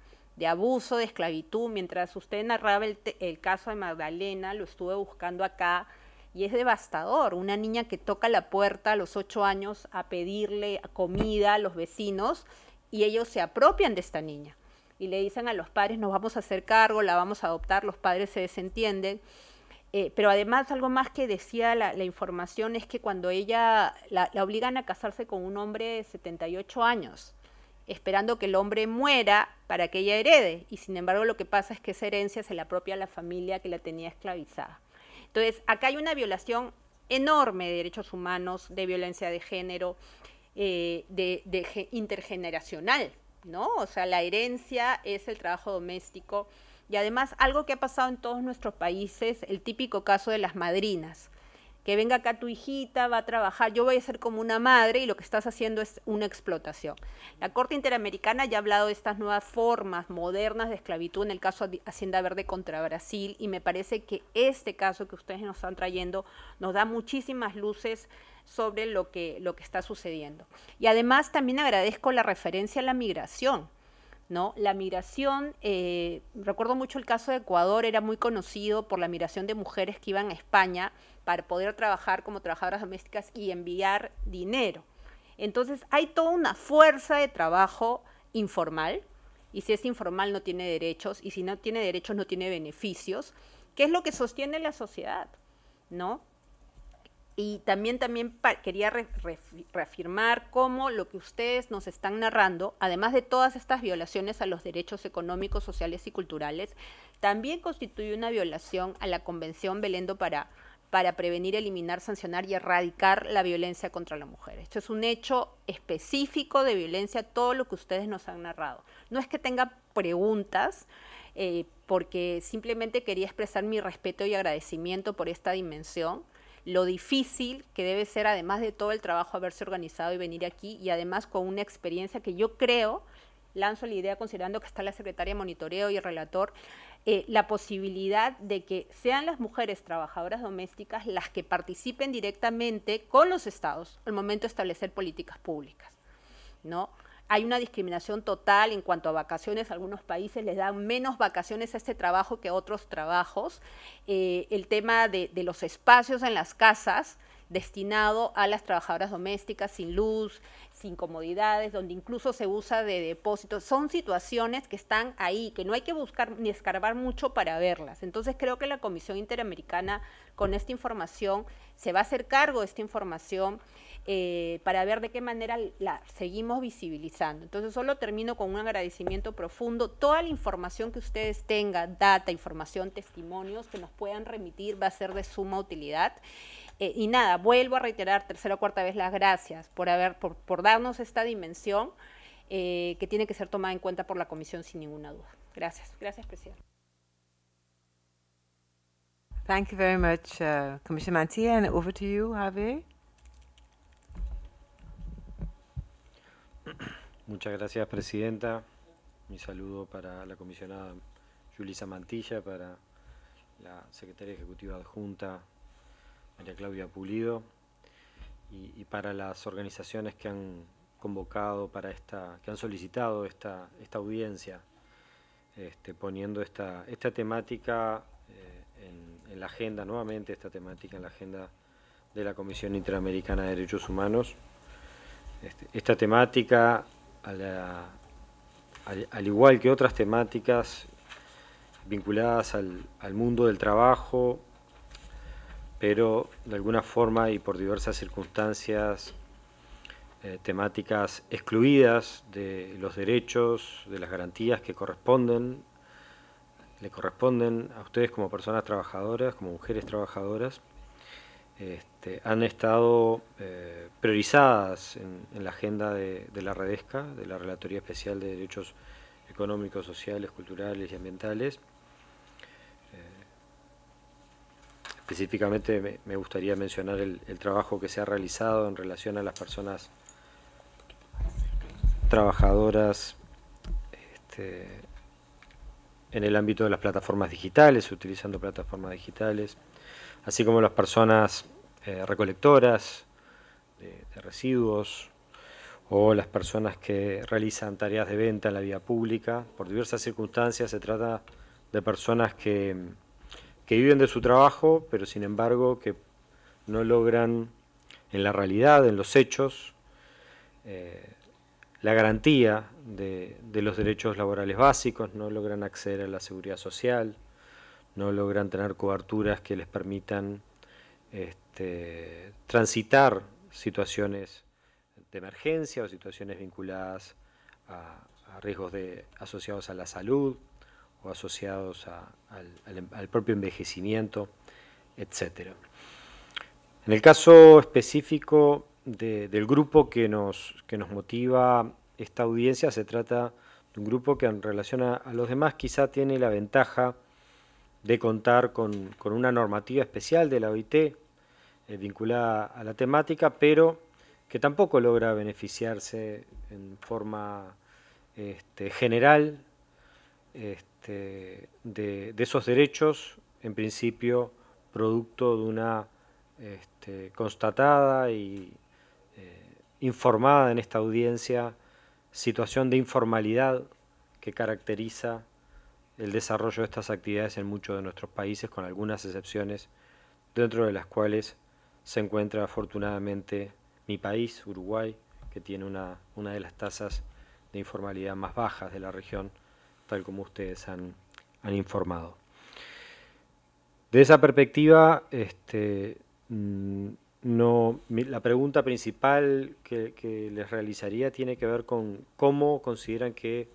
de abuso, de esclavitud. Mientras usted narraba el, caso de Magdalena, lo estuve buscando acá y es devastador. Una niña que toca la puerta a los ocho años a pedirle comida a los vecinos y ellos se apropian de esta niña y le dicen a los padres nos vamos a hacer cargo, la vamos a adoptar, los padres se desentienden. Eh, pero además algo más que decía la, información es que cuando ella la, la, obligan a casarse con un hombre de 78 años, esperando que el hombre muera para que ella herede. Y sin embargo lo que pasa es que esa herencia se la apropia la familia que la tenía esclavizada. Entonces, acá hay una violación enorme de derechos humanos, de violencia de género, eh, de, de, intergeneracional, ¿no? O sea, la herencia es el trabajo doméstico. Y además, algo que ha pasado en todos nuestros países, el típico caso de las madrinas que venga acá tu hijita, va a trabajar, yo voy a ser como una madre y lo que estás haciendo es una explotación. La Corte Interamericana ya ha hablado de estas nuevas formas modernas de esclavitud en el caso de Hacienda Verde contra Brasil y me parece que este caso que ustedes nos están trayendo nos da muchísimas luces sobre lo que, lo que está sucediendo. Y además también agradezco la referencia a la migración ¿no? La migración, eh, recuerdo mucho el caso de Ecuador, era muy conocido por la migración de mujeres que iban a España para poder trabajar como trabajadoras domésticas y enviar dinero. Entonces hay toda una fuerza de trabajo informal, y si es informal no tiene derechos, y si no tiene derechos no tiene beneficios, que es lo que sostiene la sociedad, ¿no? Y también, también quería reafirmar cómo lo que ustedes nos están narrando, además de todas estas violaciones a los derechos económicos, sociales y culturales, también constituye una violación a la Convención Belendo para, para prevenir, eliminar, sancionar y erradicar la violencia contra la mujer. Esto es un hecho específico de violencia, todo lo que ustedes nos han narrado. No es que tenga preguntas, eh, porque simplemente quería expresar mi respeto y agradecimiento por esta dimensión lo difícil que debe ser, además de todo el trabajo, haberse organizado y venir aquí, y además con una experiencia que yo creo, lanzo la idea considerando que está la secretaria de monitoreo y el relator, eh, la posibilidad de que sean las mujeres trabajadoras domésticas las que participen directamente con los estados al momento de establecer políticas públicas. ¿no? hay una discriminación total en cuanto a vacaciones. Algunos países les dan menos vacaciones a este trabajo que a otros trabajos. Eh, el tema de, de, los espacios en las casas destinado a las trabajadoras domésticas sin luz, sin comodidades, donde incluso se usa de depósitos. Son situaciones que están ahí, que no hay que buscar ni escarbar mucho para verlas. Entonces creo que la Comisión Interamericana con esta información se va a hacer cargo de esta información. Eh, para ver de qué manera la seguimos visibilizando. Entonces solo termino con un agradecimiento profundo. Toda la información que ustedes tengan, data, información, testimonios que nos puedan remitir va a ser de suma utilidad. Eh, y nada, vuelvo a reiterar tercera o cuarta vez las gracias por, haber, por, darnos esta dimensión eh, que tiene que ser tomada en cuenta por la comisión sin ninguna duda. Gracias. Gracias, presidente. Thank you very much, uh, Commissioner over to you, Javier. Muchas gracias, Presidenta. Mi saludo para la comisionada Julissa Mantilla, para la Secretaria Ejecutiva Adjunta María Claudia Pulido y, para las organizaciones que han convocado para esta, que han solicitado esta, esta audiencia, este, poniendo esta, esta temática eh, en, la agenda, nuevamente esta temática en la agenda de la Comisión Interamericana de Derechos Humanos. Este, esta temática al, igual que otras temáticas vinculadas al, mundo del trabajo, pero de alguna forma y por diversas circunstancias eh, temáticas excluidas de los derechos, de las garantías que corresponden, le corresponden a ustedes como personas trabajadoras, como mujeres trabajadoras. Este, han estado eh, priorizadas en, la agenda de, la Redesca, de la Relatoría Especial de Derechos Económicos, Sociales, Culturales y Ambientales. Eh, específicamente me, gustaría mencionar el, trabajo que se ha realizado en relación a las personas trabajadoras este, en el ámbito de las plataformas digitales, utilizando plataformas digitales así como las personas eh, recolectoras de, residuos o las personas que realizan tareas de venta en la vía pública. Por diversas circunstancias se trata de personas que, viven de su trabajo, pero sin embargo que no logran en la realidad, en los hechos, eh, la garantía de, los derechos laborales básicos, no logran acceder a la seguridad social, no logran tener coberturas que les permitan este, transitar situaciones de emergencia o situaciones vinculadas a, riesgos asociados a la salud o asociados al, propio envejecimiento, etc. En el caso específico del grupo que nos, motiva esta audiencia, se trata de un grupo que en relación a los demás quizá tiene la ventaja de contar con, una normativa especial de la OIT eh, vinculada a la temática, pero que tampoco logra beneficiarse en forma este, general este, de, esos derechos, en principio producto de una este, constatada y eh, informada en esta audiencia situación de informalidad que caracteriza el desarrollo de estas actividades en muchos de nuestros países, con algunas excepciones, dentro de las cuales se encuentra afortunadamente mi país, Uruguay, que tiene una, una de las tasas de informalidad más bajas de la región, tal como ustedes han, informado. De esa perspectiva, este, mm, no, la pregunta principal que, que les realizaría tiene que ver con cómo consideran que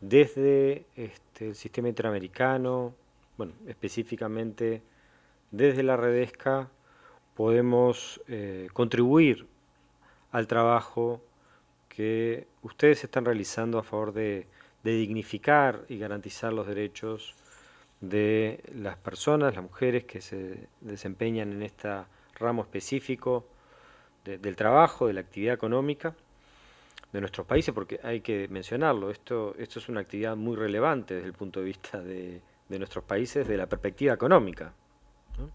desde este, el sistema interamericano, bueno, específicamente desde la Redesca, podemos eh, contribuir al trabajo que ustedes están realizando a favor de, dignificar y garantizar los derechos de las personas, las mujeres que se desempeñan en este ramo específico del trabajo, de la actividad económica de nuestros países, porque hay que mencionarlo, esto, esto es una actividad muy relevante desde el punto de vista de, nuestros países, de la perspectiva económica. No,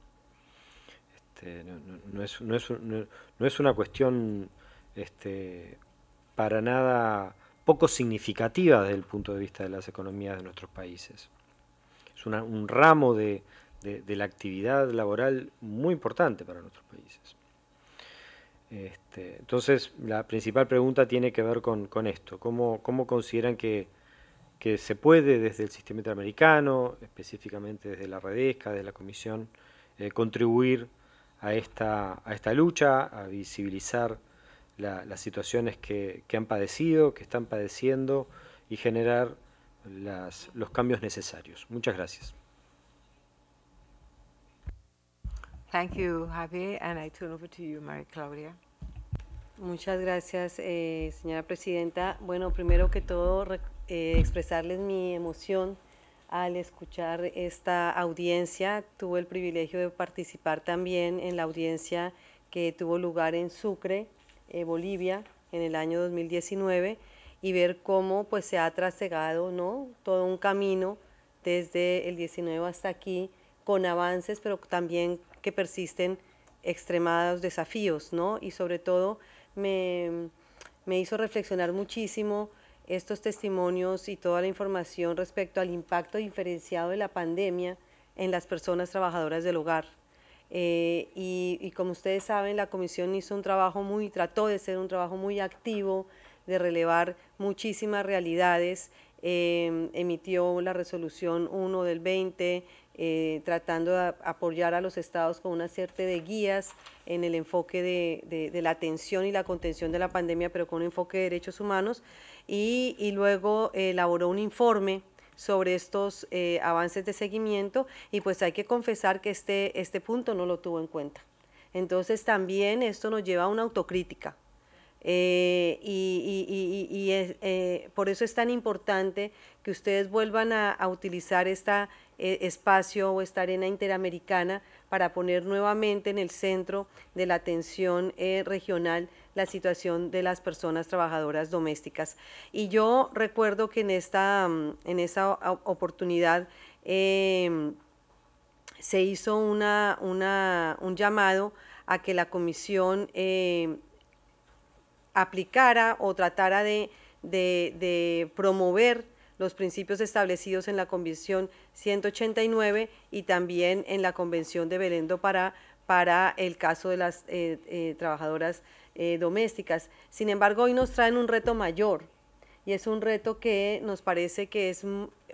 este, no, no es, no, es, una cuestión este, para nada poco significativa desde el punto de vista de las economías de nuestros países. Es un ramo de la actividad laboral muy importante para nuestros países. Este, entonces, la principal pregunta tiene que ver con, esto. ¿Cómo, consideran que, se puede desde el sistema interamericano, específicamente desde la Redesca, desde la Comisión, eh, contribuir a esta, a esta lucha, a visibilizar las situaciones que, han padecido, que están padeciendo y generar los cambios necesarios? Muchas gracias. Thank you, Javier, and I turn over to you, María Claudia. Muchas gracias, eh, señora presidenta. Bueno, primero que todo, eh, expresarles mi emoción al escuchar esta audiencia. Tuve el privilegio de participar también en la audiencia que tuvo lugar en Sucre, eh, Bolivia, en el año 2019 y ver cómo pues se ha trasegado ¿no? todo un camino desde el 19 hasta aquí con avances, pero también que persisten extremados desafíos, ¿no? Y sobre todo me, hizo reflexionar muchísimo estos testimonios y toda la información respecto al impacto diferenciado de la pandemia en las personas trabajadoras del hogar. Eh, y, como ustedes saben, la comisión hizo un trabajo muy, trató de ser un trabajo muy activo, de relevar muchísimas realidades, eh, emitió la resolución 1 del 20, eh, tratando de apoyar a los estados con una serie de guías en el enfoque de, la atención y la contención de la pandemia, pero con un enfoque de derechos humanos. Y, luego eh, elaboró un informe sobre estos eh, avances de seguimiento y pues hay que confesar que este, este punto no lo tuvo en cuenta. Entonces también esto nos lleva a una autocrítica eh, y, eh, por eso es tan importante que ustedes vuelvan a, utilizar este espacio o esta arena interamericana para poner nuevamente en el centro de la atención regional la situación de las personas trabajadoras domésticas. Y yo recuerdo que en esta, mm, en esta oportunidad em, se hizo una, un llamado a que la comisión em, aplicara o tratara de, promover los principios establecidos en la Convención 189 y también en la Convención de Belendo para el caso de las eh, eh, trabajadoras eh, domésticas. Sin embargo, hoy nos traen un reto mayor y es un reto que nos parece que es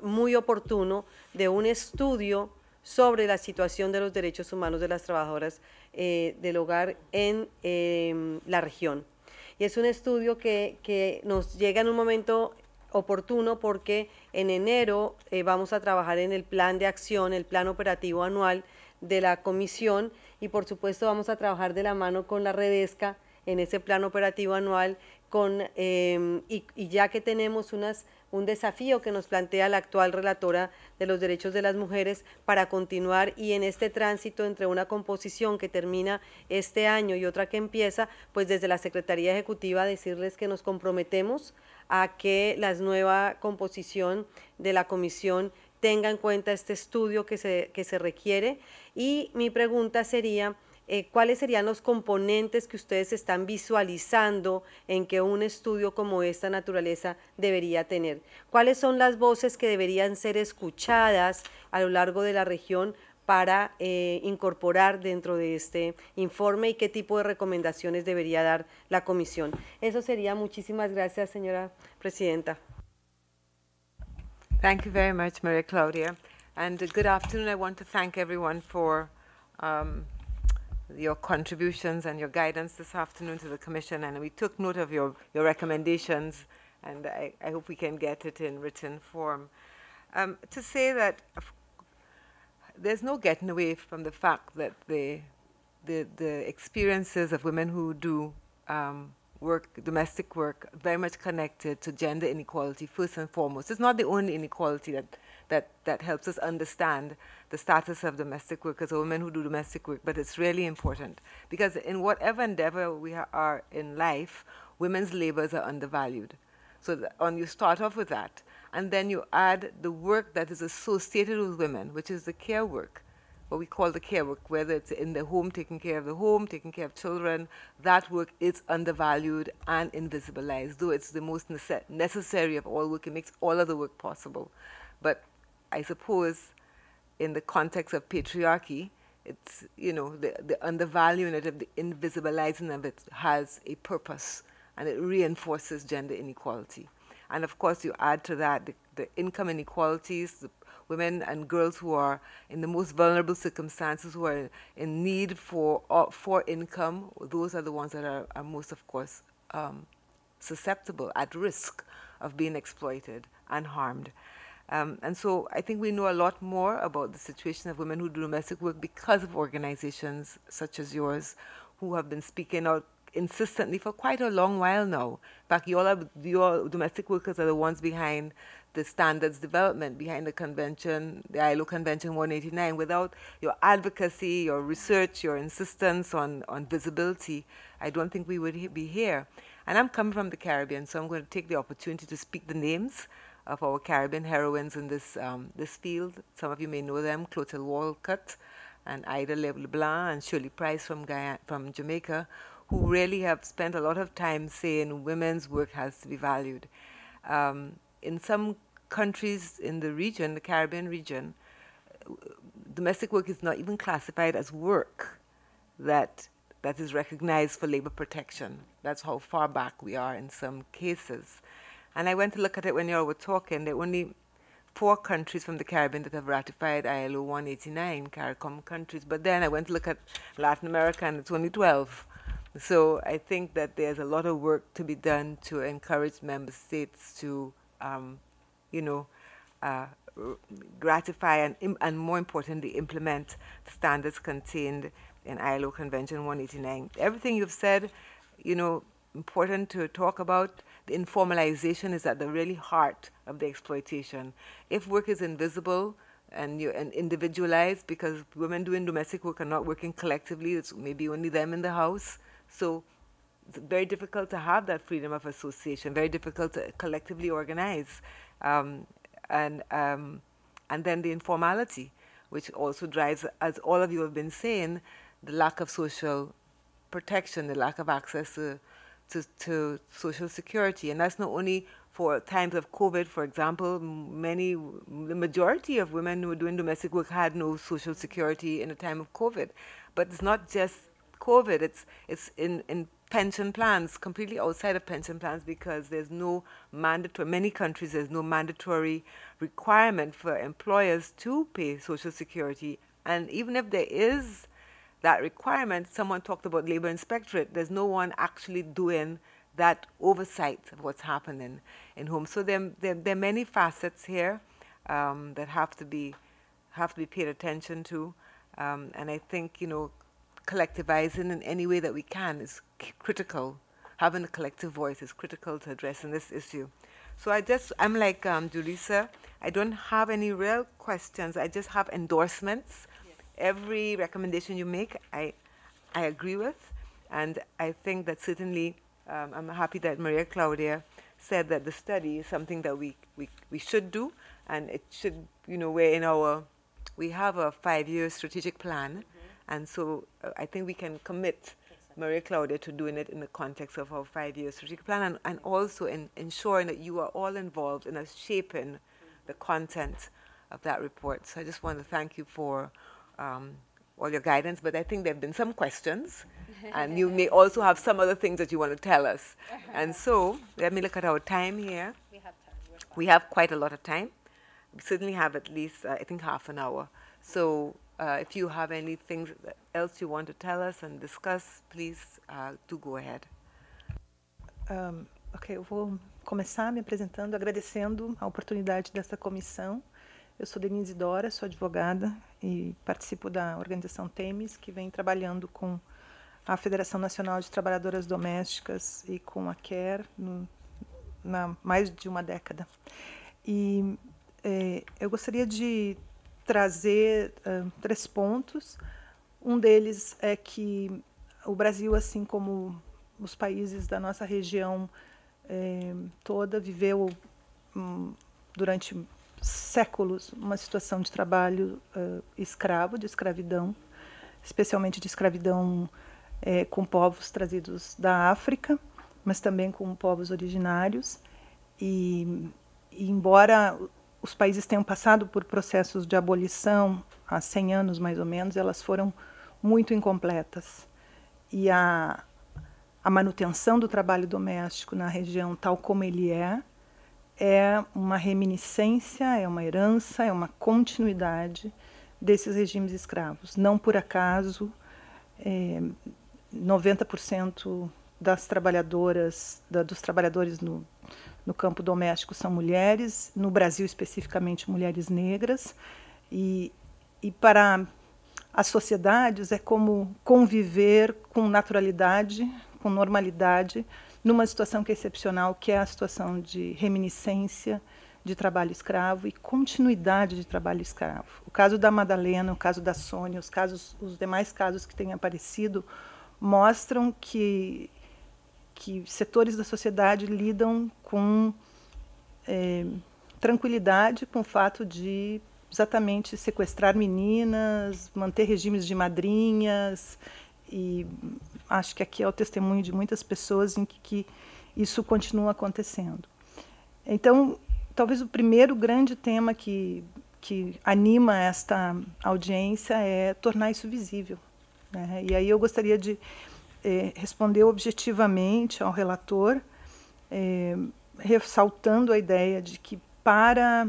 muy oportuno de un estudio sobre la situación de los derechos humanos de las trabajadoras del hogar en em, la región. Y es un estudio que, nos llega en un momento oportuno porque en enero eh, vamos a trabajar en el plan de acción, el plan operativo anual de la comisión y por supuesto vamos a trabajar de la mano con la Redesca en ese plan operativo anual con, eh, y, ya que tenemos unas un desafío que nos plantea la actual relatora de los derechos de las mujeres para continuar y en este tránsito entre una composición que termina este año y otra que empieza, pues desde la Secretaría Ejecutiva decirles que nos comprometemos a que la nueva composición de la comisión tenga en cuenta este estudio que se, que se requiere y mi pregunta sería eh, cuáles serían los componentes que ustedes están visualizando en que un estudio como esta naturaleza debería tener. ¿Cuáles son las voces que deberían ser escuchadas a lo largo de la región para eh, incorporar dentro de este informe y qué tipo de recomendaciones debería dar la comisión? Eso sería. Muchísimas gracias, señora presidenta. Thank you very much, Claudia. And good afternoon. I want to thank everyone for um, your contributions and your guidance this afternoon to the Commission, and we took note of your, your recommendations, and I, I hope we can get it in written form. Um, to say that there's no getting away from the fact that the, the, the experiences of women who do um, work, domestic work, very much connected to gender inequality first and foremost. It's not the only inequality that that, that helps us understand the status of domestic workers or women who do domestic work, but it's really important because in whatever endeavor we are in life, women's labors are undervalued. So on you start off with that, and then you add the work that is associated with women, which is the care work, what we call the care work, whether it's in the home, taking care of the home, taking care of children, that work is undervalued and invisibilized, though it's the most necessary of all work. It makes all other work possible. But I suppose, in the context of patriarchy, it's, you know, the, the undervaluing it, of the invisibilizing of it has a purpose and it reinforces gender inequality. And of course, you add to that the, the income inequalities, the women and girls who are in the most vulnerable circumstances, who are in need for, uh, for income, those are the ones that are, are most, of course, um, susceptible, at risk of being exploited and harmed. Um, and so I think we know a lot more about the situation of women who do domestic work because of organizations such as yours who have been speaking out insistently for quite a long while now. In fact, you all, are, you all domestic workers are the ones behind the standards development, behind the convention, the ILO Convention 189. Without your advocacy, your research, your insistence on, on visibility, I don't think we would be here. And I'm coming from the Caribbean, so I'm going to take the opportunity to speak the names of our Caribbean heroines in this, um, this field. Some of you may know them, Clotel Walcott and Ida LeBlanc and Shirley Price from, Guyana, from Jamaica, who really have spent a lot of time saying women's work has to be valued. Um, in some countries in the region, the Caribbean region, domestic work is not even classified as work that that is recognized for labor protection. That's how far back we are in some cases. And I went to look at it when y'all were talking. There are only four countries from the Caribbean that have ratified ILO 189, CARICOM countries. But then I went to look at Latin America, and it's only 12. So I think that there's a lot of work to be done to encourage member states to, um, you know, uh, gratify and, and more importantly, implement the standards contained in ILO Convention 189. Everything you've said, you know, important to talk about informalization is at the really heart of the exploitation. If work is invisible and you and individualized because women doing domestic work are not working collectively, it's maybe only them in the house. So it's very difficult to have that freedom of association, very difficult to collectively organize. Um, and um, and then the informality, which also drives, as all of you have been saying, the lack of social protection, the lack of access to to, to social security. And that's not only for times of COVID, for example, many, the majority of women who were doing domestic work had no social security in a time of COVID. But it's not just COVID, it's, it's in, in pension plans, completely outside of pension plans because there's no mandatory, many countries, there's no mandatory requirement for employers to pay social security. And even if there is that requirement, someone talked about labor inspectorate. There's no one actually doing that oversight of what's happening in homes. So there, there, there are many facets here um, that have to be have to be paid attention to, um, and I think you know collectivizing in any way that we can is critical. Having a collective voice is critical to addressing this issue. So I just I'm like um, Julissa. I don't have any real questions. I just have endorsements every recommendation you make, I, I agree with. And I think that certainly um, I'm happy that Maria Claudia said that the study is something that we, we, we should do. And it should, you know, we're in our, we have a five year strategic plan. Mm -hmm. And so uh, I think we can commit Maria Claudia to doing it in the context of our five year strategic plan and, and also in ensuring that you are all involved in us shaping mm-hmm. the content of that report. So I just want to thank you for um, all your guidance, but I think there have been some questions, and you may also have some other things that you want to tell us. And so, let me look at our time here. We have time. We have quite a lot of time. We certainly have at least, uh, I think, half an hour. So, uh, if you have anything else you want to tell us and discuss, please uh, do go ahead. Um, ok, eu vou começar me apresentando, agradecendo a oportunidade dessa comissão. Eu sou Denise Dora, sou advogada, e participo da organização TEMES, que vem trabalhando com a Federação Nacional de Trabalhadoras Domésticas e com a CARE no, na mais de uma década. E é, eu gostaria de trazer uh, três pontos. Um deles é que o Brasil, assim como os países da nossa região é, toda, viveu um, durante séculos uma situação de trabalho uh, escravo, de escravidão, especialmente de escravidão eh, com povos trazidos da África, mas também com povos originários. E, e, embora os países tenham passado por processos de abolição há 100 anos mais ou menos, elas foram muito incompletas. E a, a manutenção do trabalho doméstico na região tal como ele é, é uma reminiscência, é uma herança, é uma continuidade desses regimes escravos. Não por acaso, é, 90% das trabalhadoras, da, dos trabalhadores no, no campo doméstico são mulheres, no Brasil especificamente mulheres negras, e, e para as sociedades é como conviver com naturalidade, com normalidade numa situação que é excepcional, que é a situação de reminiscência de trabalho escravo e continuidade de trabalho escravo. O caso da Madalena, o caso da Sônia, os casos, os demais casos que têm aparecido mostram que que setores da sociedade lidam com é, tranquilidade com o fato de exatamente sequestrar meninas, manter regimes de madrinhas e acho que aqui é o testemunho de muitas pessoas em que, que isso continua acontecendo. Então, talvez o primeiro grande tema que, que anima esta audiência é tornar isso visível. Né? E aí eu gostaria de eh, responder objetivamente ao relator, eh, ressaltando a ideia de que para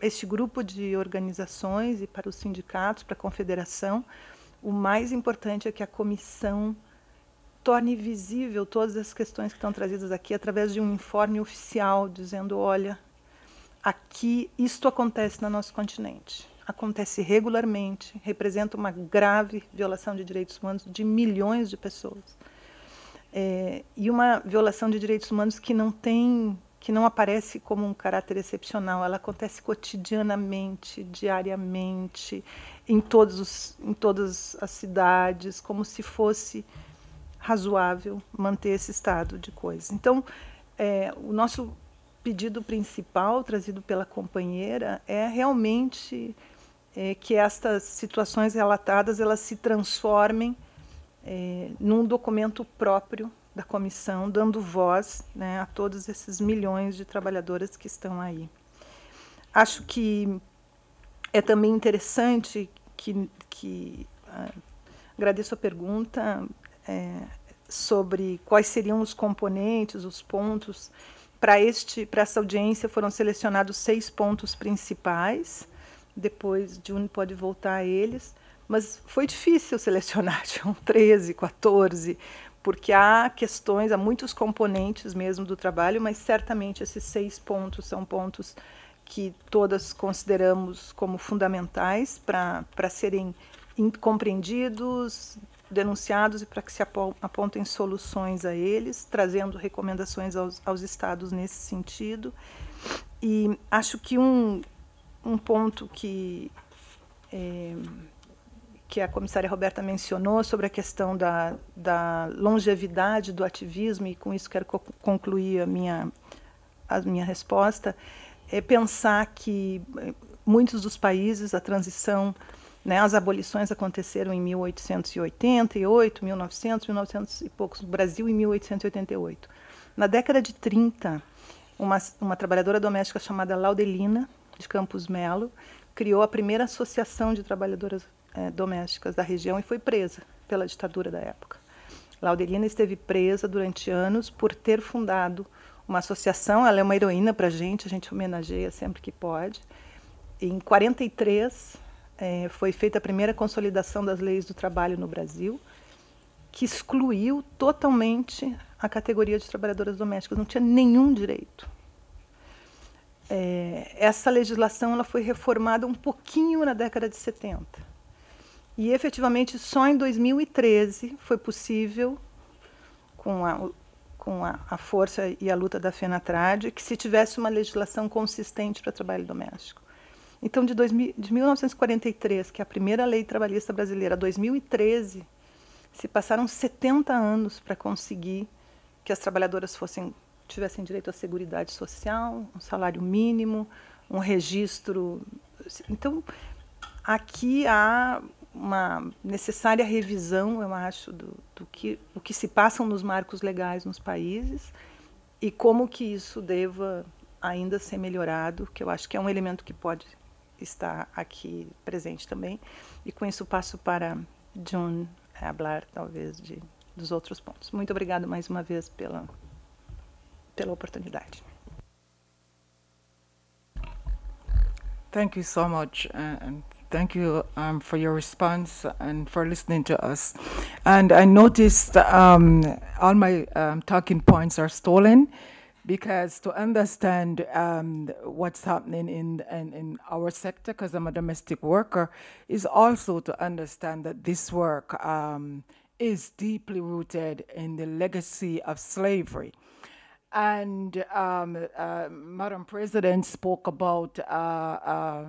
este grupo de organizações e para os sindicatos, para a confederação, o mais importante é que a comissão torne visível todas as questões que estão trazidas aqui através de um informe oficial dizendo, olha, aqui isto acontece no nosso continente. Acontece regularmente, representa uma grave violação de direitos humanos de milhões de pessoas. É, e uma violação de direitos humanos que não tem que não aparece como um caráter excepcional, ela acontece cotidianamente, diariamente, em, todos os, em todas as cidades, como se fosse razoável manter esse estado de coisas. Então, é, o nosso pedido principal trazido pela companheira é realmente é, que estas situações relatadas elas se transformem é, num documento próprio da comissão, dando voz né, a todos esses milhões de trabalhadoras que estão aí. Acho que é também interessante que, que ah, agradeço a pergunta, é, sobre quais seriam os componentes, os pontos. Para este, para essa audiência foram selecionados seis pontos principais. Depois, June pode voltar a eles. Mas foi difícil selecionar, tinham 13, 14, porque há questões, há muitos componentes mesmo do trabalho, mas certamente esses seis pontos são pontos que todas consideramos como fundamentais para serem compreendidos, denunciados e para que se apontem soluções a eles, trazendo recomendações aos, aos estados nesse sentido. E acho que um, um ponto que, é, que a comissária Roberta mencionou sobre a questão da, da longevidade do ativismo, e com isso quero co concluir a minha, a minha resposta, é pensar que é, muitos dos países, a transição né? As abolições aconteceram em 1888, 1900, 1900 e poucos no Brasil, em 1888. Na década de 30, uma, uma trabalhadora doméstica chamada Laudelina, de Campos Melo, criou a primeira associação de trabalhadoras é, domésticas da região e foi presa pela ditadura da época. Laudelina esteve presa durante anos por ter fundado uma associação. Ela é uma heroína para a gente, a gente homenageia sempre que pode. Em 43, é, foi feita a primeira consolidação das leis do trabalho no Brasil, que excluiu totalmente a categoria de trabalhadoras domésticas, não tinha nenhum direito. É, essa legislação ela foi reformada um pouquinho na década de 70. E efetivamente só em 2013 foi possível, com a, com a, a força e a luta da FENATRAD, que se tivesse uma legislação consistente para trabalho doméstico. Então, de, de 1943, que é a primeira lei trabalhista brasileira, a 2013, se passaram 70 anos para conseguir que as trabalhadoras fossem tivessem direito à seguridade social, um salário mínimo, um registro. Então, aqui há uma necessária revisão, eu acho, do, do que, o que se passam nos marcos legais nos países e como que isso deva ainda ser melhorado, que eu acho que é um elemento que pode está aqui presente também. E com isso passo para John falar talvez de dos outros pontos. Muito obrigado mais uma vez pela pela oportunidade. Thank you so much uh, and thank you um, for your response and for listening to us. And I noticed um, all my um, talking points are stolen. because to understand um, what's happening in, in, in our sector, because I'm a domestic worker, is also to understand that this work um, is deeply rooted in the legacy of slavery and um, uh, Madam President spoke about uh, uh, uh,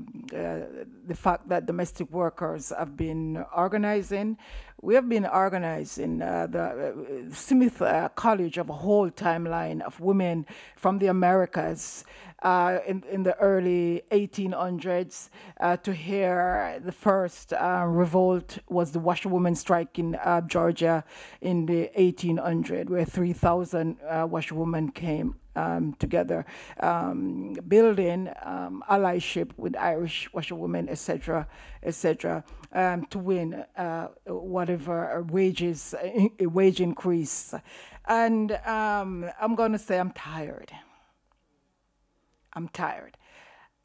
the fact that domestic workers have been organizing. We have been organizing uh, the uh, Smith College of a whole timeline of women from the Americas uh, in, in the early 1800s uh, to hear The first uh, revolt was the washerwomen strike in uh, Georgia in the 1800, where 3,000 uh, washerwomen came um, together, um, building um, allyship with Irish washerwomen, etc., etc., um, to win uh, whatever wages, a wage increase. And um, I'm going to say I'm tired. I'm tired.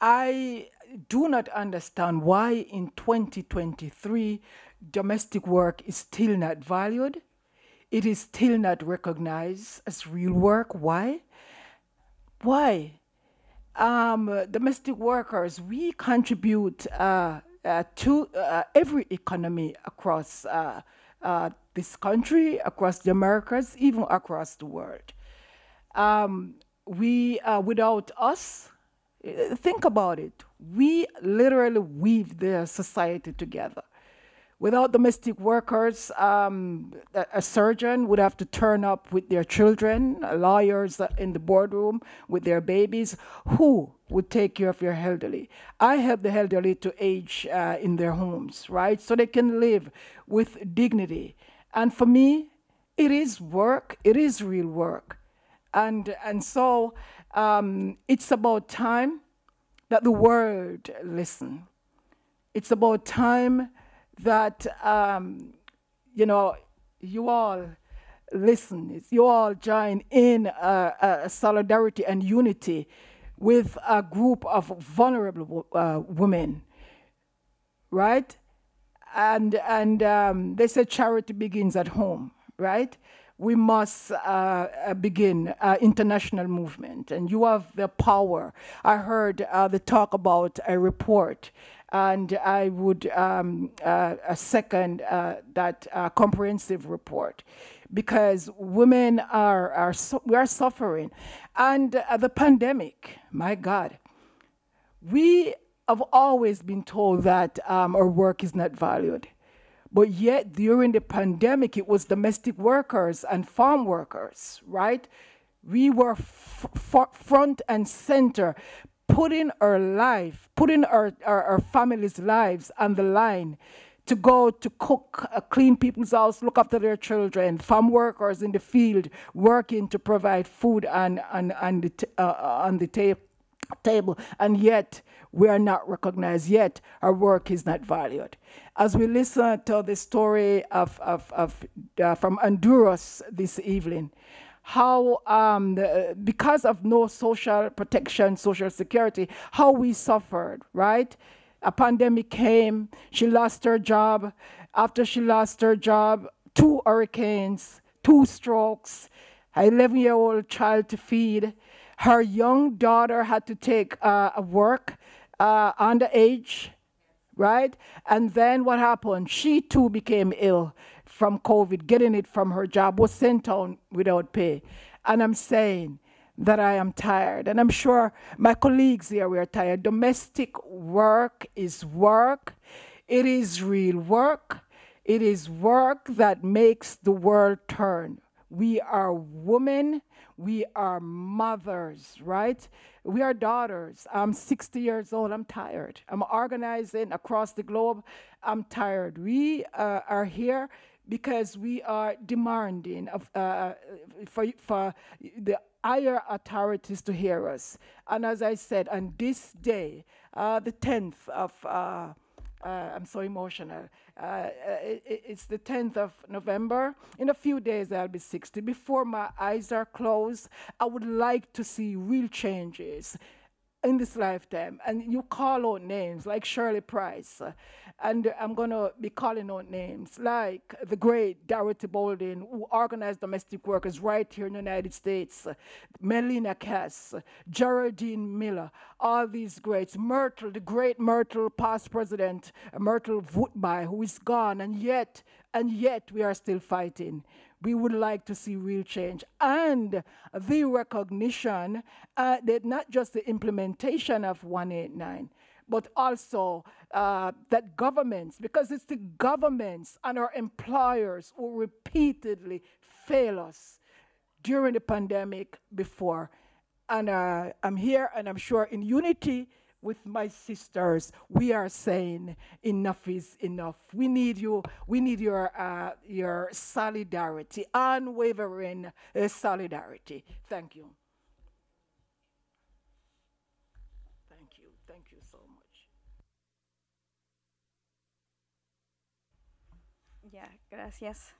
I do not understand why in 2023 domestic work is still not valued. It is still not recognized as real work. Why? Why? Um, domestic workers, we contribute uh, uh, to uh, every economy across uh, uh, this country, across the Americas, even across the world. Um, we uh, without us uh, think about it we literally weave the society together without domestic workers um, a, surgeon would have to turn up with their children lawyers in the boardroom with their babies who would take care of your elderly i help the elderly to age uh, in their homes right so they can live with dignity and for me it is work it is real work and, and so um, it's about time that the world listen. It's about time that, um, you know, you all listen, you all join in solidarity and unity with a group of vulnerable uh, women, right? And, and um, they say charity begins at home, right? we must uh, uh, begin uh, international movement and you have the power i heard uh, the talk about a report and i would um, uh, second uh, that comprehensive report because women are, are we are suffering and the pandemic my god we have always been told that um, our work is not valued but yet, during the pandemic, it was domestic workers and farm workers, right? We were front and center, putting our life, putting our, our, our families' lives on the line to go to cook, uh, clean people's house, look after their children, farm workers in the field working to provide food on, on, on the, uh, uh, on the ta table. And yet, we are not recognized yet, our work is not valued. As we listen to the story of, of, of uh, from Honduras this evening, how um, the, because of no social protection, social security, how we suffered, right? A pandemic came, she lost her job. After she lost her job, two hurricanes, two strokes, an 11 year old child to feed. Her young daughter had to take uh, a work uh, underage, right? And then what happened? She too became ill from COVID, getting it from her job, was sent on without pay. And I'm saying that I am tired. And I'm sure my colleagues here we are tired. Domestic work is work. It is real work. It is work that makes the world turn. We are women. We are mothers, right? We are daughters. I'm 60 years old. I'm tired. I'm organizing across the globe. I'm tired. We uh, are here because we are demanding of, uh, uh for, for the higher authorities to hear us. And as I said, on this day, uh, the 10th of uh, uh, I'm so emotional. Uh, uh it, it's the 10th of November. In a few days, I'll be 60. Before my eyes are closed, I would like to see real changes in this lifetime and you call out names like Shirley Price and I'm going to be calling out names like the great Dorothy Bolden who organized domestic workers right here in the United States, Melina Cass, Geraldine Miller, all these greats, Myrtle, the great Myrtle past president, Myrtle Woodby who is gone and yet and yet we are still fighting we would like to see real change and the recognition uh, that not just the implementation of 189, but also uh, that governments, because it's the governments and our employers who repeatedly fail us during the pandemic before. And uh, I'm here and I'm sure in unity, with my sisters, we are saying enough is enough. We need you. We need your uh, your solidarity, unwavering uh, solidarity. Thank you. Thank you. Thank you so much. Yeah, gracias.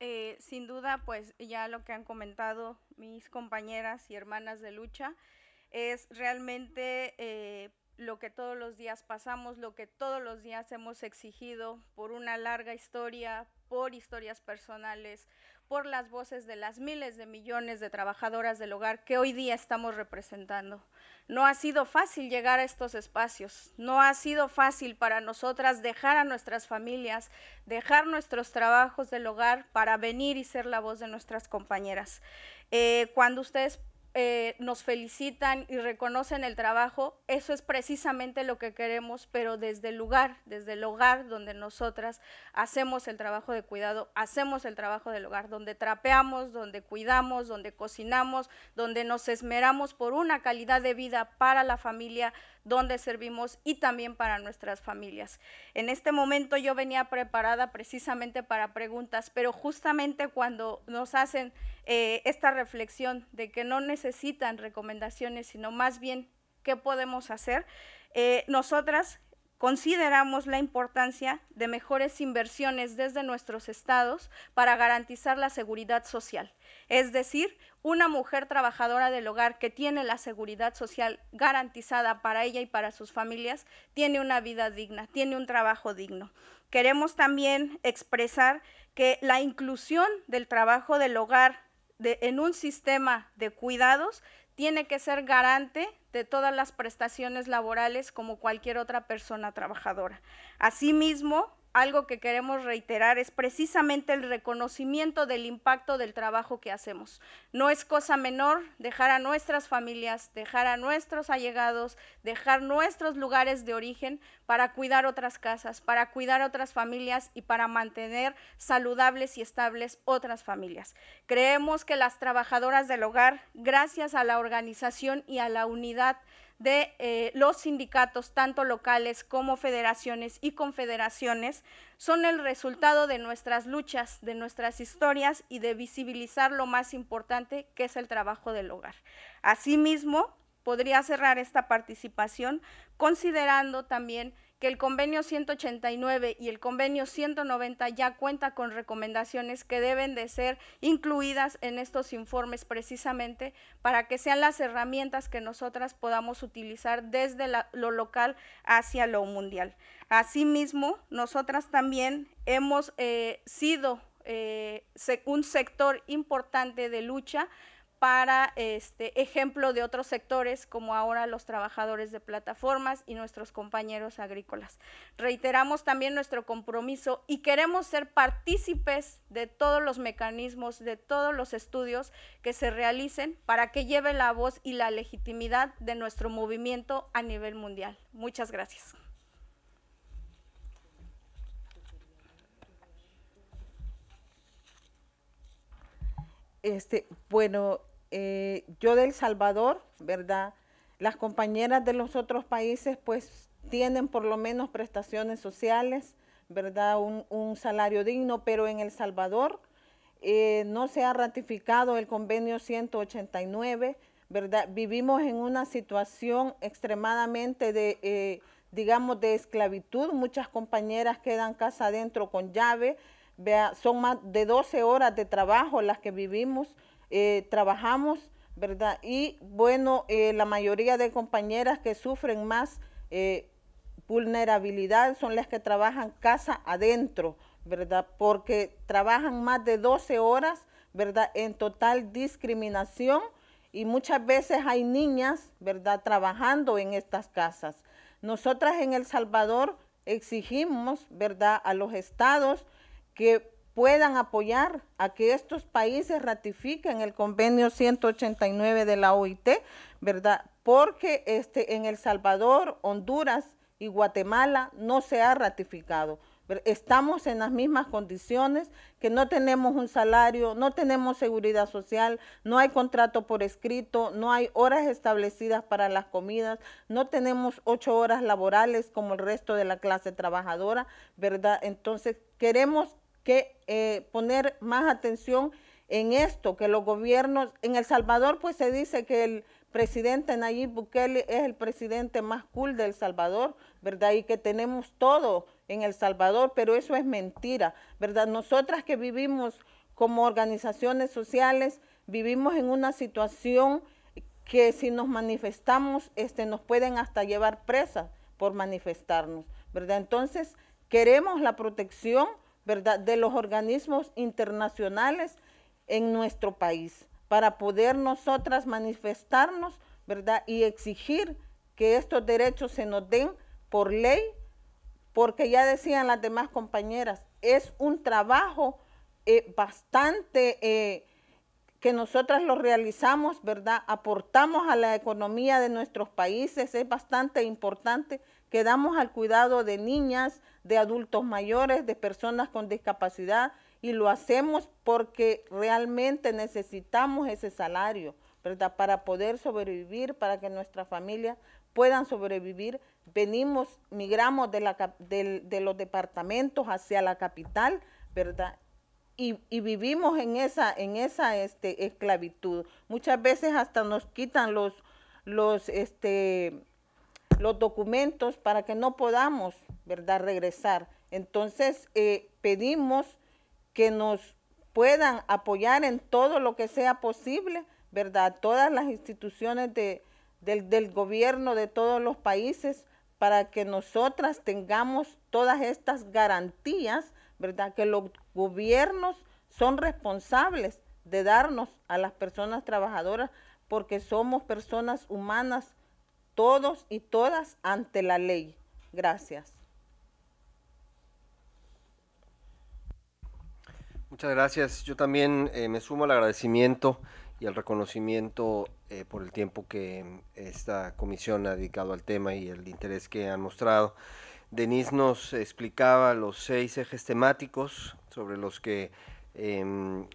Eh, sin duda, pues ya lo que han comentado mis compañeras y hermanas de lucha. es realmente eh, lo que todos los días pasamos, lo que todos los días hemos exigido por una larga historia, por historias personales, por las voces de las miles de millones de trabajadoras del hogar que hoy día estamos representando. No ha sido fácil llegar a estos espacios, no ha sido fácil para nosotras dejar a nuestras familias, dejar nuestros trabajos del hogar para venir y ser la voz de nuestras compañeras. Eh, cuando ustedes eh, nos felicitan y reconocen el trabajo, eso es precisamente lo que queremos, pero desde el lugar, desde el hogar donde nosotras hacemos el trabajo de cuidado, hacemos el trabajo del hogar, donde trapeamos, donde cuidamos, donde cocinamos, donde nos esmeramos por una calidad de vida para la familia, donde servimos y también para nuestras familias. En este momento yo venía preparada precisamente para preguntas, pero justamente cuando nos hacen eh, esta reflexión de que no necesitan recomendaciones, sino más bien qué podemos hacer, eh, nosotras consideramos la importancia de mejores inversiones desde nuestros estados para garantizar la seguridad social. Es decir, una mujer trabajadora del hogar que tiene la seguridad social garantizada para ella y para sus familias, tiene una vida digna, tiene un trabajo digno. Queremos también expresar que la inclusión del trabajo del hogar en un sistema de cuidados tiene que ser garante de todas las prestaciones laborales como cualquier otra persona trabajadora. Asimismo, algo que queremos reiterar es precisamente el reconocimiento del impacto del trabajo que hacemos. No es cosa menor dejar a nuestras familias, dejar a nuestros allegados, dejar nuestros lugares de origen para cuidar otras casas, para cuidar otras familias y para mantener saludables y estables otras familias. Creemos que las trabajadoras del hogar, gracias a la organización y a la unidad, de eh, los sindicatos, tanto locales como federaciones y confederaciones, son el resultado de nuestras luchas, de nuestras historias y de visibilizar lo más importante que es el trabajo del hogar. Asimismo, podría cerrar esta participación considerando también que el convenio 189 y el convenio 190 ya cuenta con recomendaciones que deben de ser incluidas en estos informes precisamente para que sean las herramientas que nosotras podamos utilizar desde lo local hacia lo mundial. Asimismo, nosotras también hemos eh, sido eh, un sector importante de lucha para este ejemplo de otros sectores como ahora los trabajadores de plataformas y nuestros compañeros agrícolas. Reiteramos también nuestro compromiso y queremos ser partícipes de todos los mecanismos, de todos los estudios que se realicen para que lleve la voz y la legitimidad de nuestro movimiento a nivel mundial. Muchas gracias. Este, bueno, eh, yo del Salvador, ¿verdad? Las compañeras de los otros países pues tienen por lo menos prestaciones sociales, ¿verdad? Un, salario digno, pero en El Salvador eh, no se ha ratificado el convenio 189, ¿verdad? Vivimos en una situación extremadamente de, eh, digamos, de esclavitud. Muchas compañeras quedan casa adentro con llave, son más de 12 horas de trabajo las que vivimos. Eh, trabajamos, ¿verdad? Y bueno, eh, la mayoría de compañeras que sufren más eh, vulnerabilidad son las que trabajan casa adentro, ¿verdad? Porque trabajan más de 12 horas, ¿verdad? En total discriminación y muchas veces hay niñas, ¿verdad? Trabajando en estas casas. Nosotras en El Salvador exigimos, ¿verdad? A los estados que puedan apoyar a que estos países ratifiquen el convenio 189 de la OIT, ¿verdad? Porque este, en El Salvador, Honduras y Guatemala no se ha ratificado. Estamos en las mismas condiciones, que no tenemos un salario, no tenemos seguridad social, no hay contrato por escrito, no hay horas establecidas para las comidas, no tenemos ocho horas laborales como el resto de la clase trabajadora, ¿verdad? Entonces queremos que eh, poner más atención en esto, que los gobiernos, en El Salvador pues se dice que el presidente Nayib Bukele es el presidente más cool de El Salvador, ¿verdad? Y que tenemos todo en El Salvador, pero eso es mentira, ¿verdad? Nosotras que vivimos como organizaciones sociales, vivimos en una situación que si nos manifestamos, este, nos pueden hasta llevar presa por manifestarnos, ¿verdad? Entonces, queremos la protección ¿verdad? De los organismos internacionales en nuestro país para poder nosotras manifestarnos, ¿verdad? Y exigir que estos derechos se nos den por ley, porque ya decían las demás compañeras, es un trabajo eh, bastante eh, que nosotras lo realizamos, ¿verdad? Aportamos a la economía de nuestros países, es bastante importante Quedamos al cuidado de niñas, de adultos mayores, de personas con discapacidad y lo hacemos porque realmente necesitamos ese salario, ¿verdad? Para poder sobrevivir, para que nuestra familia puedan sobrevivir. Venimos, migramos de, los departamentos hacia la capital, ¿verdad? Y, vivimos en esa, en esa este, esclavitud. Muchas veces hasta nos quitan los, los este, los documentos para que no podamos, ¿verdad?, regresar. Entonces, eh, pedimos que nos puedan apoyar en todo lo que sea posible, ¿verdad?, todas las instituciones del, del gobierno de todos los países para que nosotras tengamos todas estas garantías, ¿verdad?, que los gobiernos son responsables de darnos a las personas trabajadoras porque somos personas humanas todos y todas ante la ley. Gracias. Muchas gracias. Yo también eh, me sumo al agradecimiento y al reconocimiento eh, por el tiempo que eh, esta comisión ha dedicado al tema y el interés que han mostrado. Denise nos explicaba los seis ejes temáticos sobre los que em,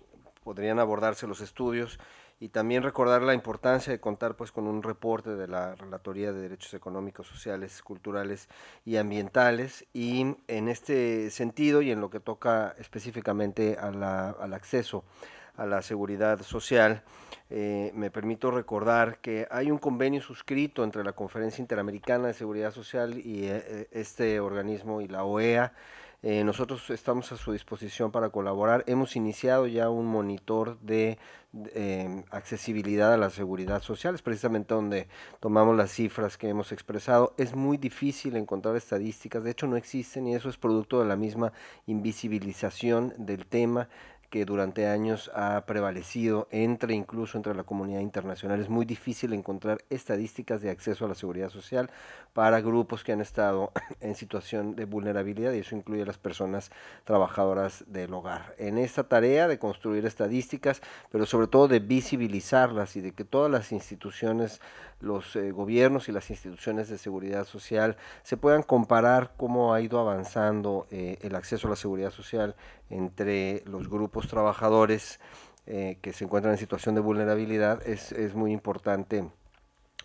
podrían abordarse los estudios y también recordar la importancia de contar pues con un reporte de la Relatoría de Derechos Económicos, Sociales, Culturales y Ambientales y en este sentido y en lo que toca específicamente a al acceso a la seguridad social, eh, me permito recordar que hay un convenio suscrito entre la Conferencia Interamericana de Seguridad Social y eh, este organismo y la OEA, eh, nosotros estamos a su disposición para colaborar. Hemos iniciado ya un monitor de, em, accesibilidad a la seguridad social, es precisamente donde tomamos las cifras que hemos expresado. Es muy difícil encontrar estadísticas, de hecho no existen y eso es producto de la misma invisibilización del tema que durante años ha prevalecido entre incluso entre la comunidad internacional. Es muy difícil encontrar estadísticas de acceso a la seguridad social para grupos que han estado en situación de vulnerabilidad y eso incluye a las personas trabajadoras del hogar. En esta tarea de construir estadísticas, pero sobre todo de visibilizarlas y de que todas las instituciones los eh, gobiernos y las instituciones de seguridad social se puedan comparar cómo ha ido avanzando eh, el acceso a la seguridad social entre los grupos trabajadores eh, que se encuentran en situación de vulnerabilidad, es, muy importante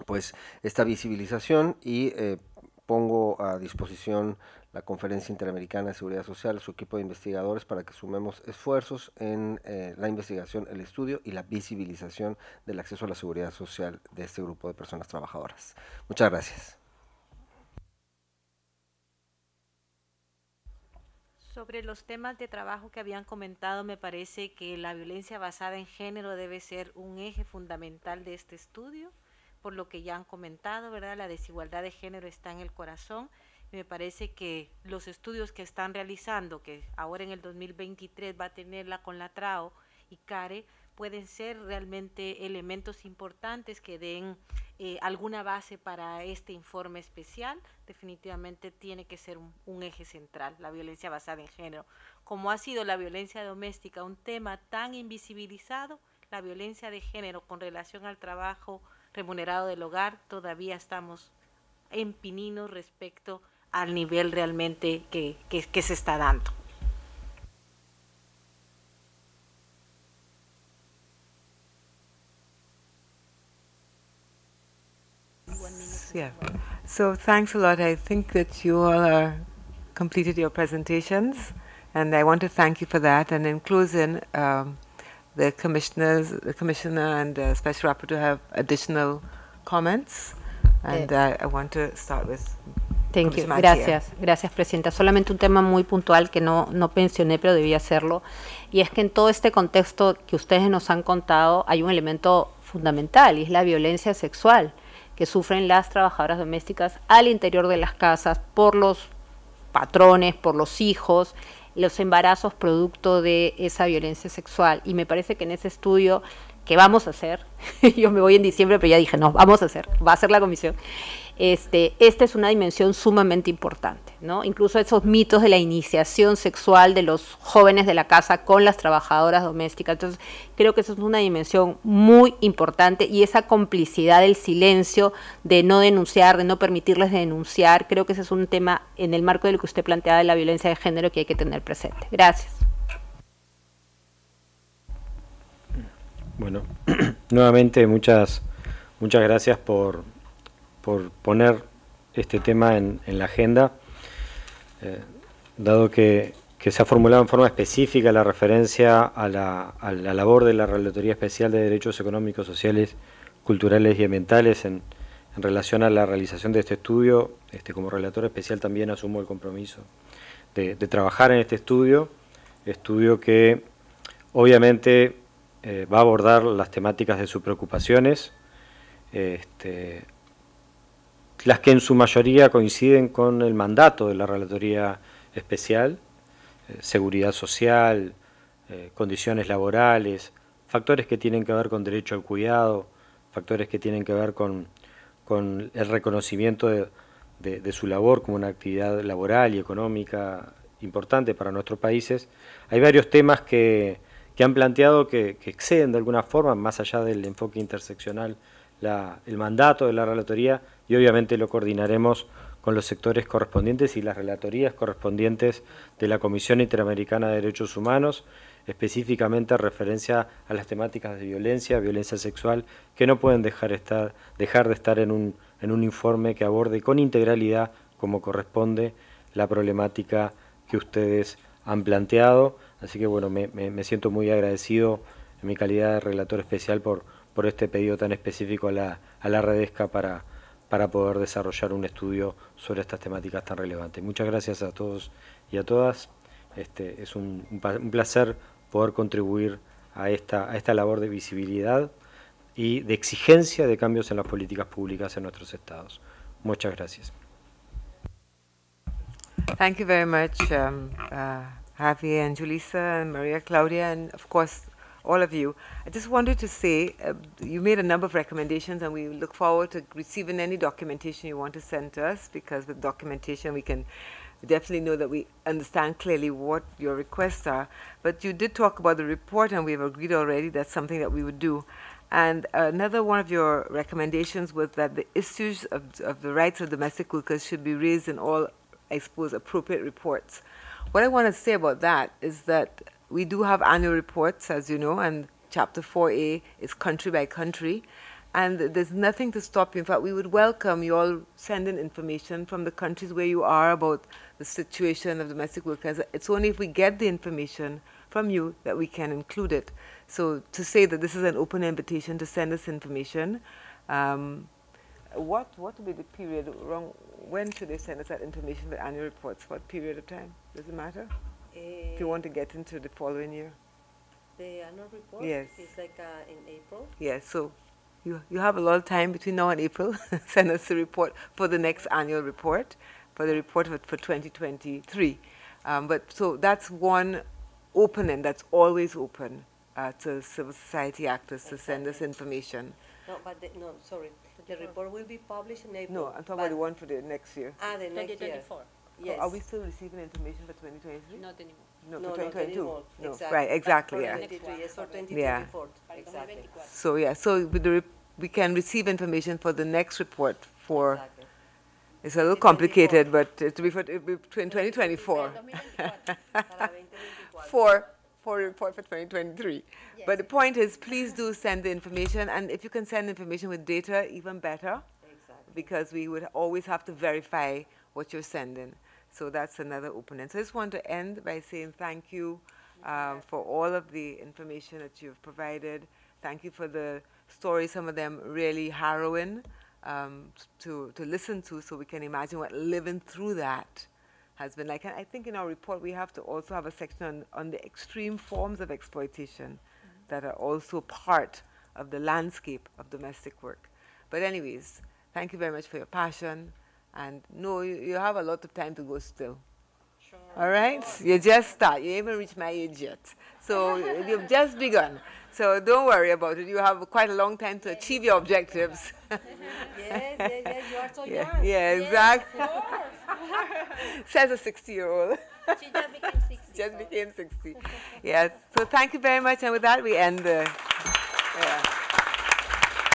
pues esta visibilización y pongo a disposición la Conferencia Interamericana de Seguridad Social, su equipo de investigadores, para que sumemos esfuerzos en eh, la investigación, el estudio y la visibilización del acceso a la seguridad social de este grupo de personas trabajadoras. Muchas gracias. Sobre los temas de trabajo que habían comentado, me parece que la violencia basada en género debe ser un eje fundamental de este estudio, por lo que ya han comentado, ¿verdad? La desigualdad de género está en el corazón me parece que los estudios que están realizando, que ahora en el 2023 va a tenerla con la TRAO y CARE, pueden ser realmente elementos importantes que den eh, alguna base para este informe especial. Definitivamente tiene que ser un, eje central, la violencia basada en género. Como ha sido la violencia doméstica un tema tan invisibilizado, la violencia de género con relación al trabajo remunerado del hogar, todavía estamos en pininos respecto al nivel realmente que, que, que se está dando. Yeah. So thanks a lot. I think that you all are completed your presentations, and I want to thank you for that. And in closing, um, the commissioners, the commissioner, and the uh, special rapporteur have additional comments, and uh, I want to start with Gracias, gracias, Presidenta. Solamente un tema muy puntual que no, no mencioné, pero debía hacerlo, y es que en todo este contexto que ustedes nos han contado hay un elemento fundamental, y es la violencia sexual que sufren las trabajadoras domésticas al interior de las casas por los patrones, por los hijos, los embarazos producto de esa violencia sexual. Y me parece que en ese estudio que vamos a hacer, yo me voy en diciembre, pero ya dije, no, vamos a hacer, va a ser la comisión, este, esta es una dimensión sumamente importante, ¿no? Incluso esos mitos de la iniciación sexual de los jóvenes de la casa con las trabajadoras domésticas. Entonces, creo que esa es una dimensión muy importante y esa complicidad del silencio, de no denunciar, de no permitirles denunciar, creo que ese es un tema en el marco de lo que usted planteaba de la violencia de género que hay que tener presente. Gracias. Bueno, nuevamente muchas, muchas gracias por por poner este tema en, la agenda, eh, dado que, se ha formulado en forma específica la referencia a la, labor de la Relatoría Especial de Derechos Económicos, Sociales, Culturales y Ambientales en, relación a la realización de este estudio, este, como relator especial también asumo el compromiso de, trabajar en este estudio, estudio que obviamente eh, va a abordar las temáticas de sus preocupaciones, este, las que en su mayoría coinciden con el mandato de la Relatoría Especial, eh, seguridad social, eh, condiciones laborales, factores que tienen que ver con derecho al cuidado, factores que tienen que ver con, el reconocimiento de, su labor como una actividad laboral y económica importante para nuestros países. Hay varios temas que, que han planteado que, exceden de alguna forma, más allá del enfoque interseccional, el mandato de la Relatoría y obviamente lo coordinaremos con los sectores correspondientes y las relatorías correspondientes de la Comisión Interamericana de Derechos Humanos, específicamente a referencia a las temáticas de violencia, violencia sexual, que no pueden dejar, estar, dejar de estar en un, en un informe que aborde con integralidad, como corresponde, la problemática que ustedes han planteado. Así que bueno, me, siento muy agradecido en mi calidad de relator especial por, por este pedido tan específico a la Redesca para para poder desarrollar un estudio sobre estas temáticas tan relevantes. Muchas gracias a todos y a todas. Este, es un, placer poder contribuir a esta, a esta labor de visibilidad y de exigencia de cambios en las políticas públicas en nuestros estados. Muchas gracias. very much, um, uh, Claudia, and of course, all of you. I just wanted to say uh, you made a number of recommendations, and we look forward to receiving any documentation you want to send to us because with documentation we can definitely know that we understand clearly what your requests are. But you did talk about the report, and we've agreed already that's something that we would do. And another one of your recommendations was that the issues of, of the rights of domestic workers should be raised in all, I suppose, appropriate reports. What I want to say about that is that we do have annual reports, as you know, and Chapter 4A is country by country. And there's nothing to stop you. In fact, we would welcome you all sending information from the countries where you are about the situation of domestic workers. It's only if we get the information from you that we can include it. So to say that this is an open invitation to send us information, um, what what would be the period? Wrong. When should they send us that information? The annual reports. What period of time? Does it matter? do you eh, want to get into the following year? The annual report? Yes. It's like uh, in April? Yes, so you, you have a lot of time between now and April. Send us the report for the next annual report, for the report for, for 2023. Um, but so that's one open that's always open uh, to civil society actors exactly. to send us information. No, but the, no, sorry. The report will be published in April. No, I'm talking about the one for the next year. Ah, the next 2024. year. Yes. Are we still receiving information for 2023? Not anymore. No, no for 2022. No, no. Exactly. Right, exactly. Yeah. Yes, for 2024. Yeah. Exactly. So, yeah, so with the we can receive information for the next report for. Exactly. It's a little complicated, but it'll be for it'll be 2024. for for report for 2023. Yes. But the point is, please do send the information, and if you can send information with data, even better, because we would always have to verify what you're sending. So that's another opening. So I just want to end by saying thank you um, for all of the information that you've provided. Thank you for the stories, some of them really harrowing um, to, to listen to, so we can imagine what living through that has been like. And I think in our report, we have to also have a section on, on the extreme forms of exploitation mm-hmm. that are also part of the landscape of domestic work. But anyways, thank you very much for your passion, and no, you, you have a lot of time to go still. Sure. All right? Sure. You just start. You haven't reached my age yet. So you've just begun. So don't worry about it. You have quite a long time to achieve your objectives. yes, yes, yes. You are so yeah, young. Yeah, yes, exactly. Says a 60 year old. She just became 60. Just became 60. yes. So thank you very much. And with that, we end the. Yeah.